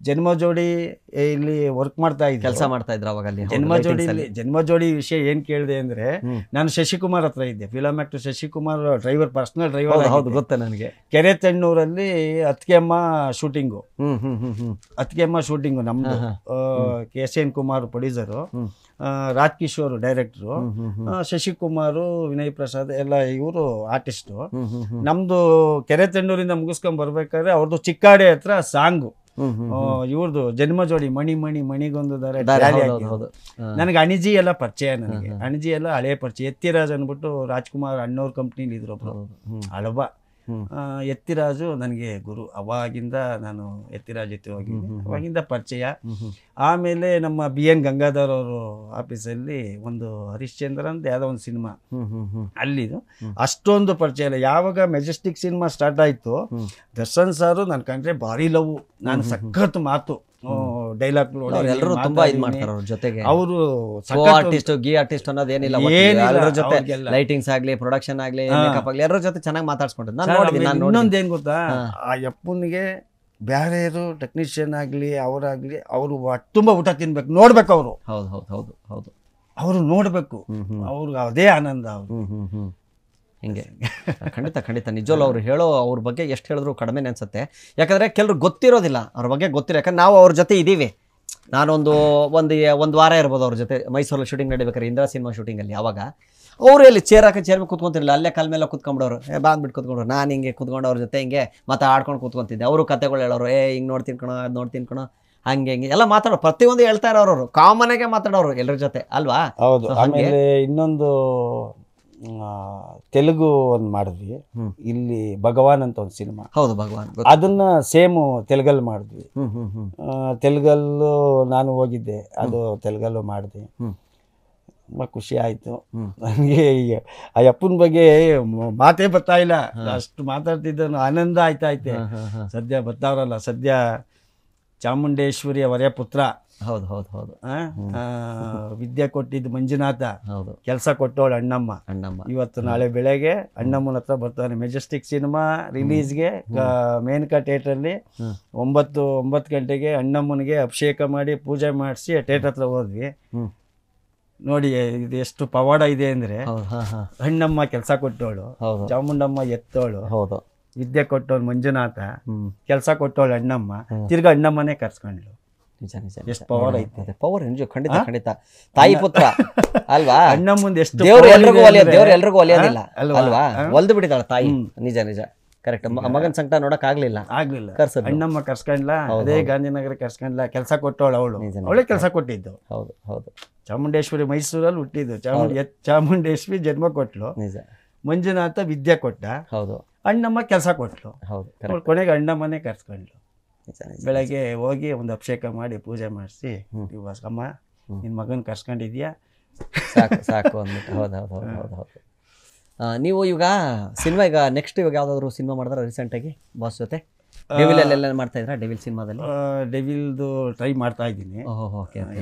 ಜನ್ಮ ಜೋಡಿ ಇಲ್ಲಿ ವರ್ಕ್ ಮಾಡ್ತಾ ಇದ್ದೆ ಕೆಲಸ ಮಾಡ್ತಾ ಇದ್ರು ಅವಾಗ ಅಲ್ಲಿ ಜನ್ಮ ಜೋಡಿ ಜನ್ಮ ಜೋಡಿ ವಿಷಯ ಏನು ಕೇಳಿದೆ ಅಂದ್ರೆ ನಾನು ಶಶಿಕುಮಾರ್ ಹತ್ರ ಇದ್ದೆ film actor Shashikumar driver personal driver ಹೌದು ಗೊತ್ತಾ ನನಗೆ ಕೆರೆ ತೆಣ್ಣೂರಲ್ಲಿ ಅತ್ಕೆಮ್ಮ ಶೂಟಿಂಗು ಅತ್ಕೆಮ್ಮ ಶೂಟಿಂಗು ನಮ್ಮ K S N Kumar producer Raj Kishore director Shashikumar Vinay Prasad ಎಲ್ಲ ಇವರು ಆರ್ಟಿಸ್ಟು ನಮ್ದು ಕೆರೆ ತಣ್ಣೂರಿಂದ ಮುಗಿಸ್ಕೊಂಡು ಬರ್ಬೇಕಾದ್ರೆ ಅವ್ರದ್ದು ಚಿಕ್ಕಾಡೆ ಹತ್ರ ಸಾಂಗು ಇವ್ರದ್ದು ಜನ್ಮ ಜೋಡಿ ಮಣಿ ಮಣಿ ಮಣಿಗೊಂದು ದರ ನನಗೆ ಅಣಿಜಿ ಎಲ್ಲ ಪರಿಚಯ ನನಗೆ ಅಣಿಜಿ ಎಲ್ಲ ಹಳೆ ಪರಿಚಯ ಎತ್ತಿರಾಜ್ ಅನ್ಬಿಟ್ಟು ರಾಜ್ಕುಮಾರ್ ಅಣ್ಣವ್ರ ಕಂಪ್ನಿಲಿ ಇದ್ರು ಹಳಬ ಎತ್ತಿರಾಜು ನನಗೆ ಗುರು ಅವಾಗಿಂದ ನಾನು ಎತ್ತಿರಾಜ್ ಜೊತೆ ಹೋಗಿ ಅವಾಗಿಂದ ಪರಿಚಯ ಆಮೇಲೆ ನಮ್ಮ ಬಿ ಎನ್ ಗಂಗಾಧರ್ ಅವರು ಆಫೀಸಲ್ಲಿ ಒಂದು ಹರಿಶ್ಚಂದ್ರ ಅಂತ ಯಾವುದೋ ಒಂದು ಸಿನಿಮಾ ಅಲ್ಲಿದು ಅಷ್ಟೊಂದು ಪರಿಚಯ ಇಲ್ಲ ಯಾವಾಗ ಮೆಜೆಸ್ಟಿಕ್ ಸಿನಿಮಾ ಸ್ಟಾರ್ಟ್ ಆಯಿತು ದರ್ಶನ್ ಸಾರು ನನ್ನ ಕಂಡ್ರೆ ಭಾರಿ ಲವ್ ನಾನು ಸಖತ್ ಮಾತು ಡೈಲಾಗ್ ಎಲ್ಲರೂ ತುಂಬಾ ಇದ್ ಮಾಡ್ತಾರೆ ಅವ್ರ ಜೊತೆಗೆ ಅವರು ಆರ್ಟಿಸ್ಟ್ ಗಿ ಆರ್ಟಿಸ್ಟ್ ಅನ್ನೋದು ಏನಿಲ್ಲ ಜೊತೆ ಲೈಟಿಂಗ್ಸ್ ಆಗ್ಲಿ ಪ್ರೊಡಕ್ಷನ್ ಆಗ್ಲಿ ಮೇಕಪ್ ಆಗ್ಲಿ ಎಲ್ಲರ ಜೊತೆ ಚೆನ್ನಾಗಿ ಮಾತಾಡ್ಸ್ಕೊಂಡ್ರೆ ನಾನು ನಾನು ಇನ್ನೊಂದು ಏನ್ ಗೊತ್ತಾ ಆ ಯಪ್ಪನಿಗೆ ಬೇರೆಯವರು ಟೆಕ್ನಿಷಿಯನ್ ಆಗಲಿ ಅವರಾಗಲಿ ಅವರು ತುಂಬಾ ಊಟ ತಿನ್ಬೇಕು ನೋಡ್ಬೇಕು ಅವರು ಹೌದು ಹೌದು ಹೌದು ಹೌದು ಅವರು ನೋಡಬೇಕು ಅವ್ರಿಗೆ ಅದೇ ಆನಂದ ಅವರು ಹಿಂಗೆ ಖಂಡಿತ ಖಂಡಿತ ನಿಜವಲ್ಲೂ ಅವ್ರು ಹೇಳೋ ಅವ್ರ ಬಗ್ಗೆ ಎಷ್ಟು ಹೇಳಿದ್ರು ಕಡಿಮೆ ಅನ್ಸುತ್ತೆ ಯಾಕಂದರೆ ಕೆಲರು ಗೊತ್ತಿರೋದಿಲ್ಲ ಅವ್ರ ಬಗ್ಗೆ ಗೊತ್ತಿರೋ ಯಾಕಂದ್ರೆ ನಾವು ಅವ್ರ ಜೊತೆ ಇದ್ದೀವಿ ನಾನೊಂದು ಒಂದು ಒಂದು ವಾರ ಇರ್ಬೋದು ಅವ್ರ ಜೊತೆ ಮೈಸೂರಲ್ಲಿ ಶೂಟಿಂಗ್ ನಡಿಬೇಕಾರೆ ಇಂದಿರಾ ಸಿನಿಮಾ ಶೂಟಿಂಗಲ್ಲಿ ಯಾವಾಗ ಅವರು ಎಲ್ಲಿ ಚೇರ್ ಹಾಕಿ ಚೇರ್ ಮೇಲೆ ಅಲ್ಲೇ ಕಾಲ ಮೇಲೆ ಕೂತ್ಕೊಂಬಿಡೋರು ಏ ಬಾಂದ್ಬಿಟ್ಟು ಕೂತ್ಕೊಂಡ್ರು ನಾನು ಹಿಂಗೆ ಕೂತ್ಕೊಂಡು ಅವ್ರ ಜೊತೆ ಹಿಂಗೆ ಮತ್ತೆ ಆಡ್ಕೊಂಡು ಕೂತ್ಕೊಂತಿದ್ದೆ ಅವರು ಕತೆಗಳು ಹೇಳೋರು ಏ ಹಿಂಗೆ ನೋಡ್ತೀನಿ ಕಣೋ ಅದು ನೋಡ್ತೀನಿ ಕಣೋ ಹಂಗೆ ಹಿಂಗೆ ಎಲ್ಲ ಮಾತಾಡೋ ಪ್ರತಿಯೊಂದು ಹೇಳ್ತಾ ಇರೋರು ಕಾಮನ್ ಮಾತಾಡೋರು ಎಲ್ಲರ ಜೊತೆ ಅಲ್ವಾ ಹೌದು ಆಮೇಲೆ ಇನ್ನೊಂದು ತೆಲುಗು ಒಂದು ಮಾಡಿದ್ವಿ ಇಲ್ಲಿ ಭಗವಾನ್ ಅಂತ ಒಂದು ಸಿನಿಮಾ ಹೌದು ಭಗವಾನ್ ಅದನ್ನ ಸೇಮು ತೆಲುಗಲ್ಲಿ ಮಾಡಿದ್ವಿ ತೆಲುಗಲ್ಲು ನಾನು ಹೋಗಿದ್ದೆ ಅದು ತೆಲುಗಲ್ಲು ಮಾಡಿದೆ ತುಂಬ ಖುಷಿ ಆಯಿತು ನನಗೆ ಆ ಅಪ್ಪನ ಬಗ್ಗೆ ಮಾತೇ ಬರ್ತಾ ಇಲ್ಲ ಅಷ್ಟು ಮಾತಾಡ್ತಿದ್ದನು ಆನಂದ ಆಯ್ತಾ ಐತೆ ಸದ್ಯ ಬರ್ತಾವ್ರಲ್ಲ ಸದ್ಯ ಚಾಮುಂಡೇಶ್ವರಿಯ ಅವರೇ ಪುತ್ರ ಹೌದು ಹೌದು ಹೌದು ಆ, ವಿದ್ಯೆ ಕೊಟ್ಟಿದ್ದು ಮಂಜುನಾಥ ಹೌದು ಕೆಲಸ ಕೊಟ್ಟವಳು ಅಣ್ಣಮ್ಮ ಅಣ್ಣಮ್ಮ ಇವತ್ತು ನಾಳೆ ಬೆಳಗ್ಗೆ ಅಣ್ಣಮ್ಮನ ಹತ್ರ ಬರ್ತಾನೆ ಮೆಜೆಸ್ಟಿಕ್ ಸಿನಿಮಾ ರಿಲೀಸ್ಗೆ ಮೇನಕಾ ಥಿಯೇಟರ್ ಅಲ್ಲಿ ಒಂಬತ್ತು ಒಂಬತ್ತು ಗಂಟೆಗೆ ಅಣ್ಣಮ್ಮನಿಗೆ ಅಭಿಷೇಕ ಮಾಡಿ ಪೂಜೆ ಮಾಡಿಸಿ ಥಿಯೇಟರ್ ಹತ್ರ ಹೋದ್ವಿ ನೋಡಿ ಇದು ಎಷ್ಟು ಪವಾಡ ಇದೆ ಅಂದ್ರೆ ಅಣ್ಣಮ್ಮ ಕೆಲಸ ಕೊಟ್ಟವಳು ಚಾಮುಂಡಮ್ಮ ಎತ್ತೋಳು ಹೌದು ವಿದ್ಯೆ ಕೊಟ್ಟವಳು ಮಂಜುನಾಥ ಕೆಲಸ ಕೊಟ್ಟವಳು ಅಣ್ಣಮ್ಮ ತಿರ್ಗಾ ಅಣ್ಣಮ್ಮನೇ ಕರ್ಸ್ಕೊಂಡ್ಳು ನಿಜ ನಿಜ ಎಷ್ಟು ಪವರ್ ಐತೆ ಪವರ್ ನಿಜ ಖಂಡಿತ ಖಂಡಿತ ತಾಯಿ ಪುತ್ರ ಅಲ್ವಾ ಅಣ್ಣ ಮುಂದೆ ಎಷ್ಟು ದೇವ್ರು ಎಲ್ರಿಗೂ ಒಲಿಯ ದೇವ್ರು ಎಲ್ರಿಗೂ ಒಲಿಯೋದಿಲ್ಲ ಅಲ್ವಾ ಒಲ್ದು ಬಿಟ್ಟಿದ್ದಾಳೆ ತಾಯಿ ನಿಜ ನಿಜ ಕರೆಕ್ಟ್ ಮಗನ ಸಂಕಟ ನೋಡಕ್ ಆಗ್ಲಿಲ್ಲ ಆಗ್ಲಿಲ್ಲ ಕರ್ಸು ಅಣ್ಣಮ್ಮ ಕರ್ಸ್ಕೊಂಡ್ಲ ಅದೇ ಗಾಂಧಿನಗರ ಕರ್ಸ್ಕೊಂಡ್ಲ ಕೆಲಸ ಕೊಟ್ಟವಳು ಅವಳು ಅವಳೇ ಕೆಲಸ ಕೊಟ್ಟಿದ್ದು ಹೌದು ಹೌದು ಚಾಮುಂಡೇಶ್ವರಿ ಮೈಸೂರಲ್ಲಿ ಹುಟ್ಟಿದ್ದು ಚಾಮುಂಡಿ ಚಾಮುಂಡೇಶ್ವರಿ ಜನ್ಮ ಕೊಟ್ಲು ನಿಜ ಮಂಜುನಾಥ ವಿದ್ಯೆ ಕೊಟ್ಟ ಹೌದು ಅಣ್ಣಮ್ಮ ಕೆಲಸ ಕೊಟ್ಲು ಹೌದು ಕೊನೆಗೆ ಅಣ್ಣಮ್ಮನೇ ಕರ್ಸ್ಕೊಂಡ್ಲು ಬೆಳಗ್ಗೆ ಹೋಗಿ ಒಂದು ಅಭಿಷೇಕ ಮಾಡಿ ಪೂಜೆ ಮಾಡಿಸಿ ಅಮ್ಮ ನಿನ್ನ ಮಗನ ಕರ್ಸ್ಕೊಂಡಿದ್ಯಾ ಸಾಕು ಸಾಕು ಅಂದ್ಬಿಟ್ಟು ಹೌದು ಹೌದು ಹೌದು ಹೌದು ನೀವು ಈಗ ಸಿನಿಮಾ ಈಗ ನೆಕ್ಸ್ಟ್ ಇವಾಗ ಯಾವ್ದಾದ್ರು ಸಿನಿಮಾ ಮಾಡಿದ್ರೆ ರೀಸೆಂಟಾಗಿ ಬಾಸ್ ಜೊತೆ ಡೆವಿಲ್ ಡೆವಿಲಲ್ಲೆಲ್ಲ ಮಾಡ್ತಾ ಇದ್ರ ಡೆವಿಲ್ ಸಿನಿಮಾದಲ್ಲಿ ಡೆವಿಲ್ದು ಟ್ರೈ ಮಾಡ್ತಾ ಇದ್ದೀನಿ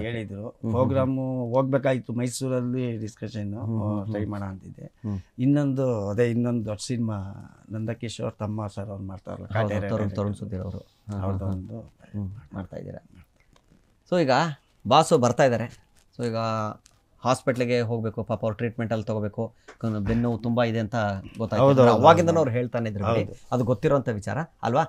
ಹೇಳಿದ್ರು ಪ್ರೋಗ್ರಾಮು ಹೋಗ್ಬೇಕಾಗಿತ್ತು ಮೈಸೂರಲ್ಲಿ ಡಿಸ್ಕಷನ್ ಟ್ರೈ ಮಾಡೋ ಅಂತಿದ್ದೆ ಇನ್ನೊಂದು ಅದೇ ಇನ್ನೊಂದು ದೊಡ್ಡ ಸಿನಿಮಾ ನಂದಕಿಶೋರ್ ತಮ್ಮ ಸರ್ ಅವ್ರು ಮಾಡ್ತಾರಲ್ಲ ತರುಣ್ ಅವರು ಅವ್ರದ್ದು ಮಾಡ್ತಾ ಇದ್ದೀರಾ ಸೊ ಈಗ ಬಾಸು ಬರ್ತಾ ಇದ್ದಾರೆ ಸೊ ಈಗ ಹಾಸ್ಪಿಟ್ಲಿಗೆ ಹೋಗಬೇಕು ಪಾಪ ಅವ್ರು ಅಲ್ಲಿ ತೊಗೋಬೇಕು ಬೆನ್ನು ತುಂಬ ಇದೆ ಅಂತ ಗೊತ್ತಾಯ್ತು ಅವಾಗಿಂದ ಅವ್ರು ಹೇಳ್ತಾನೆ ಇದ್ರು ಅದು ಗೊತ್ತಿರೋಂಥ ವಿಚಾರ ಅಲ್ವಾ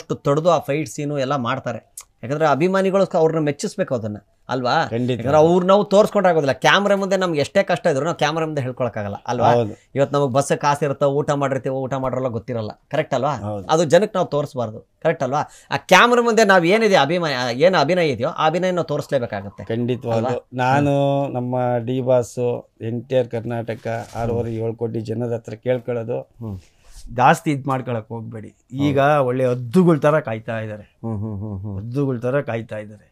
ಅಷ್ಟು ತೊಡೆದು ಆ ಫೈಟ್ ಸೀನು ಎಲ್ಲ ಮಾಡ್ತಾರೆ ಯಾಕಂದರೆ ಅಭಿಮಾನಿಗಳು ಅವ್ರನ್ನ ಮೆಚ್ಚಿಸ್ಬೇಕು ಅದನ್ನು ಅಲ್ವಾ ಯಾಕಂದ್ರೆ ಅವ್ರು ನಾವು ತೋರಿಸ್ಕೊಂಡಾಗೋದಿಲ್ಲ ಕ್ಯಾಮ್ರಾ ಮುಂದೆ ನಮ್ಗೆ ಎಷ್ಟೇ ಕಷ್ಟ ಇದ್ರು ನಾವು ಕ್ಯಾಮ್ರಾ ಮುಂದೆ ಹೇಳ್ಕೊಳಕಾಗಲ್ಲ ಅಲ್ವಾ ಇವತ್ತು ನಮಗೆ ಬಸ್ ಇರುತ್ತೆ ಊಟ ಮಾಡಿರ್ತೀವಿ ಊಟ ಮಾಡಿರಲ್ಲ ಗೊತ್ತಿರಲ್ಲ ಕರೆಕ್ಟ್ ಅಲ್ವಾ ಅದು ಜನಕ್ಕೆ ನಾವು ತೋರಿಸ್ಬಾರ್ದು ಕರೆಕ್ಟ್ ಅಲ್ವಾ ಆ ಕ್ಯಾಮ್ರಾ ಮುಂದೆ ನಾವು ಏನಿದೆ ಅಭಿಮಾನ ಏನು ಅಭಿನಯ ಇದೆಯೋ ಆ ಅಭಿನಯ ನಾವು ತೋರಿಸ್ಲೇಬೇಕಾಗುತ್ತೆ ಖಂಡಿತವಾಗ್ಲು ನಾನು ನಮ್ಮ D boss N T R Karnataka ಆರೂವರೆ ಏಳು ಕೋಟಿ ಜನರ ಹತ್ರ ಕೇಳ್ಕೊಳ್ಳೋದು ಜಾಸ್ತಿ ಇದು ಮಾಡ್ಕೊಳಕ್ ಹೋಗ್ಬೇಡಿ ಈಗ ಒಳ್ಳೆ ಹದ್ದುಗಳ ಥರ ಕಾಯ್ತಾ ಇದ್ದಾರೆ ಹದ್ದುಗಳ ಥರ ಕಾಯ್ತಾ ಇದ್ದಾರೆ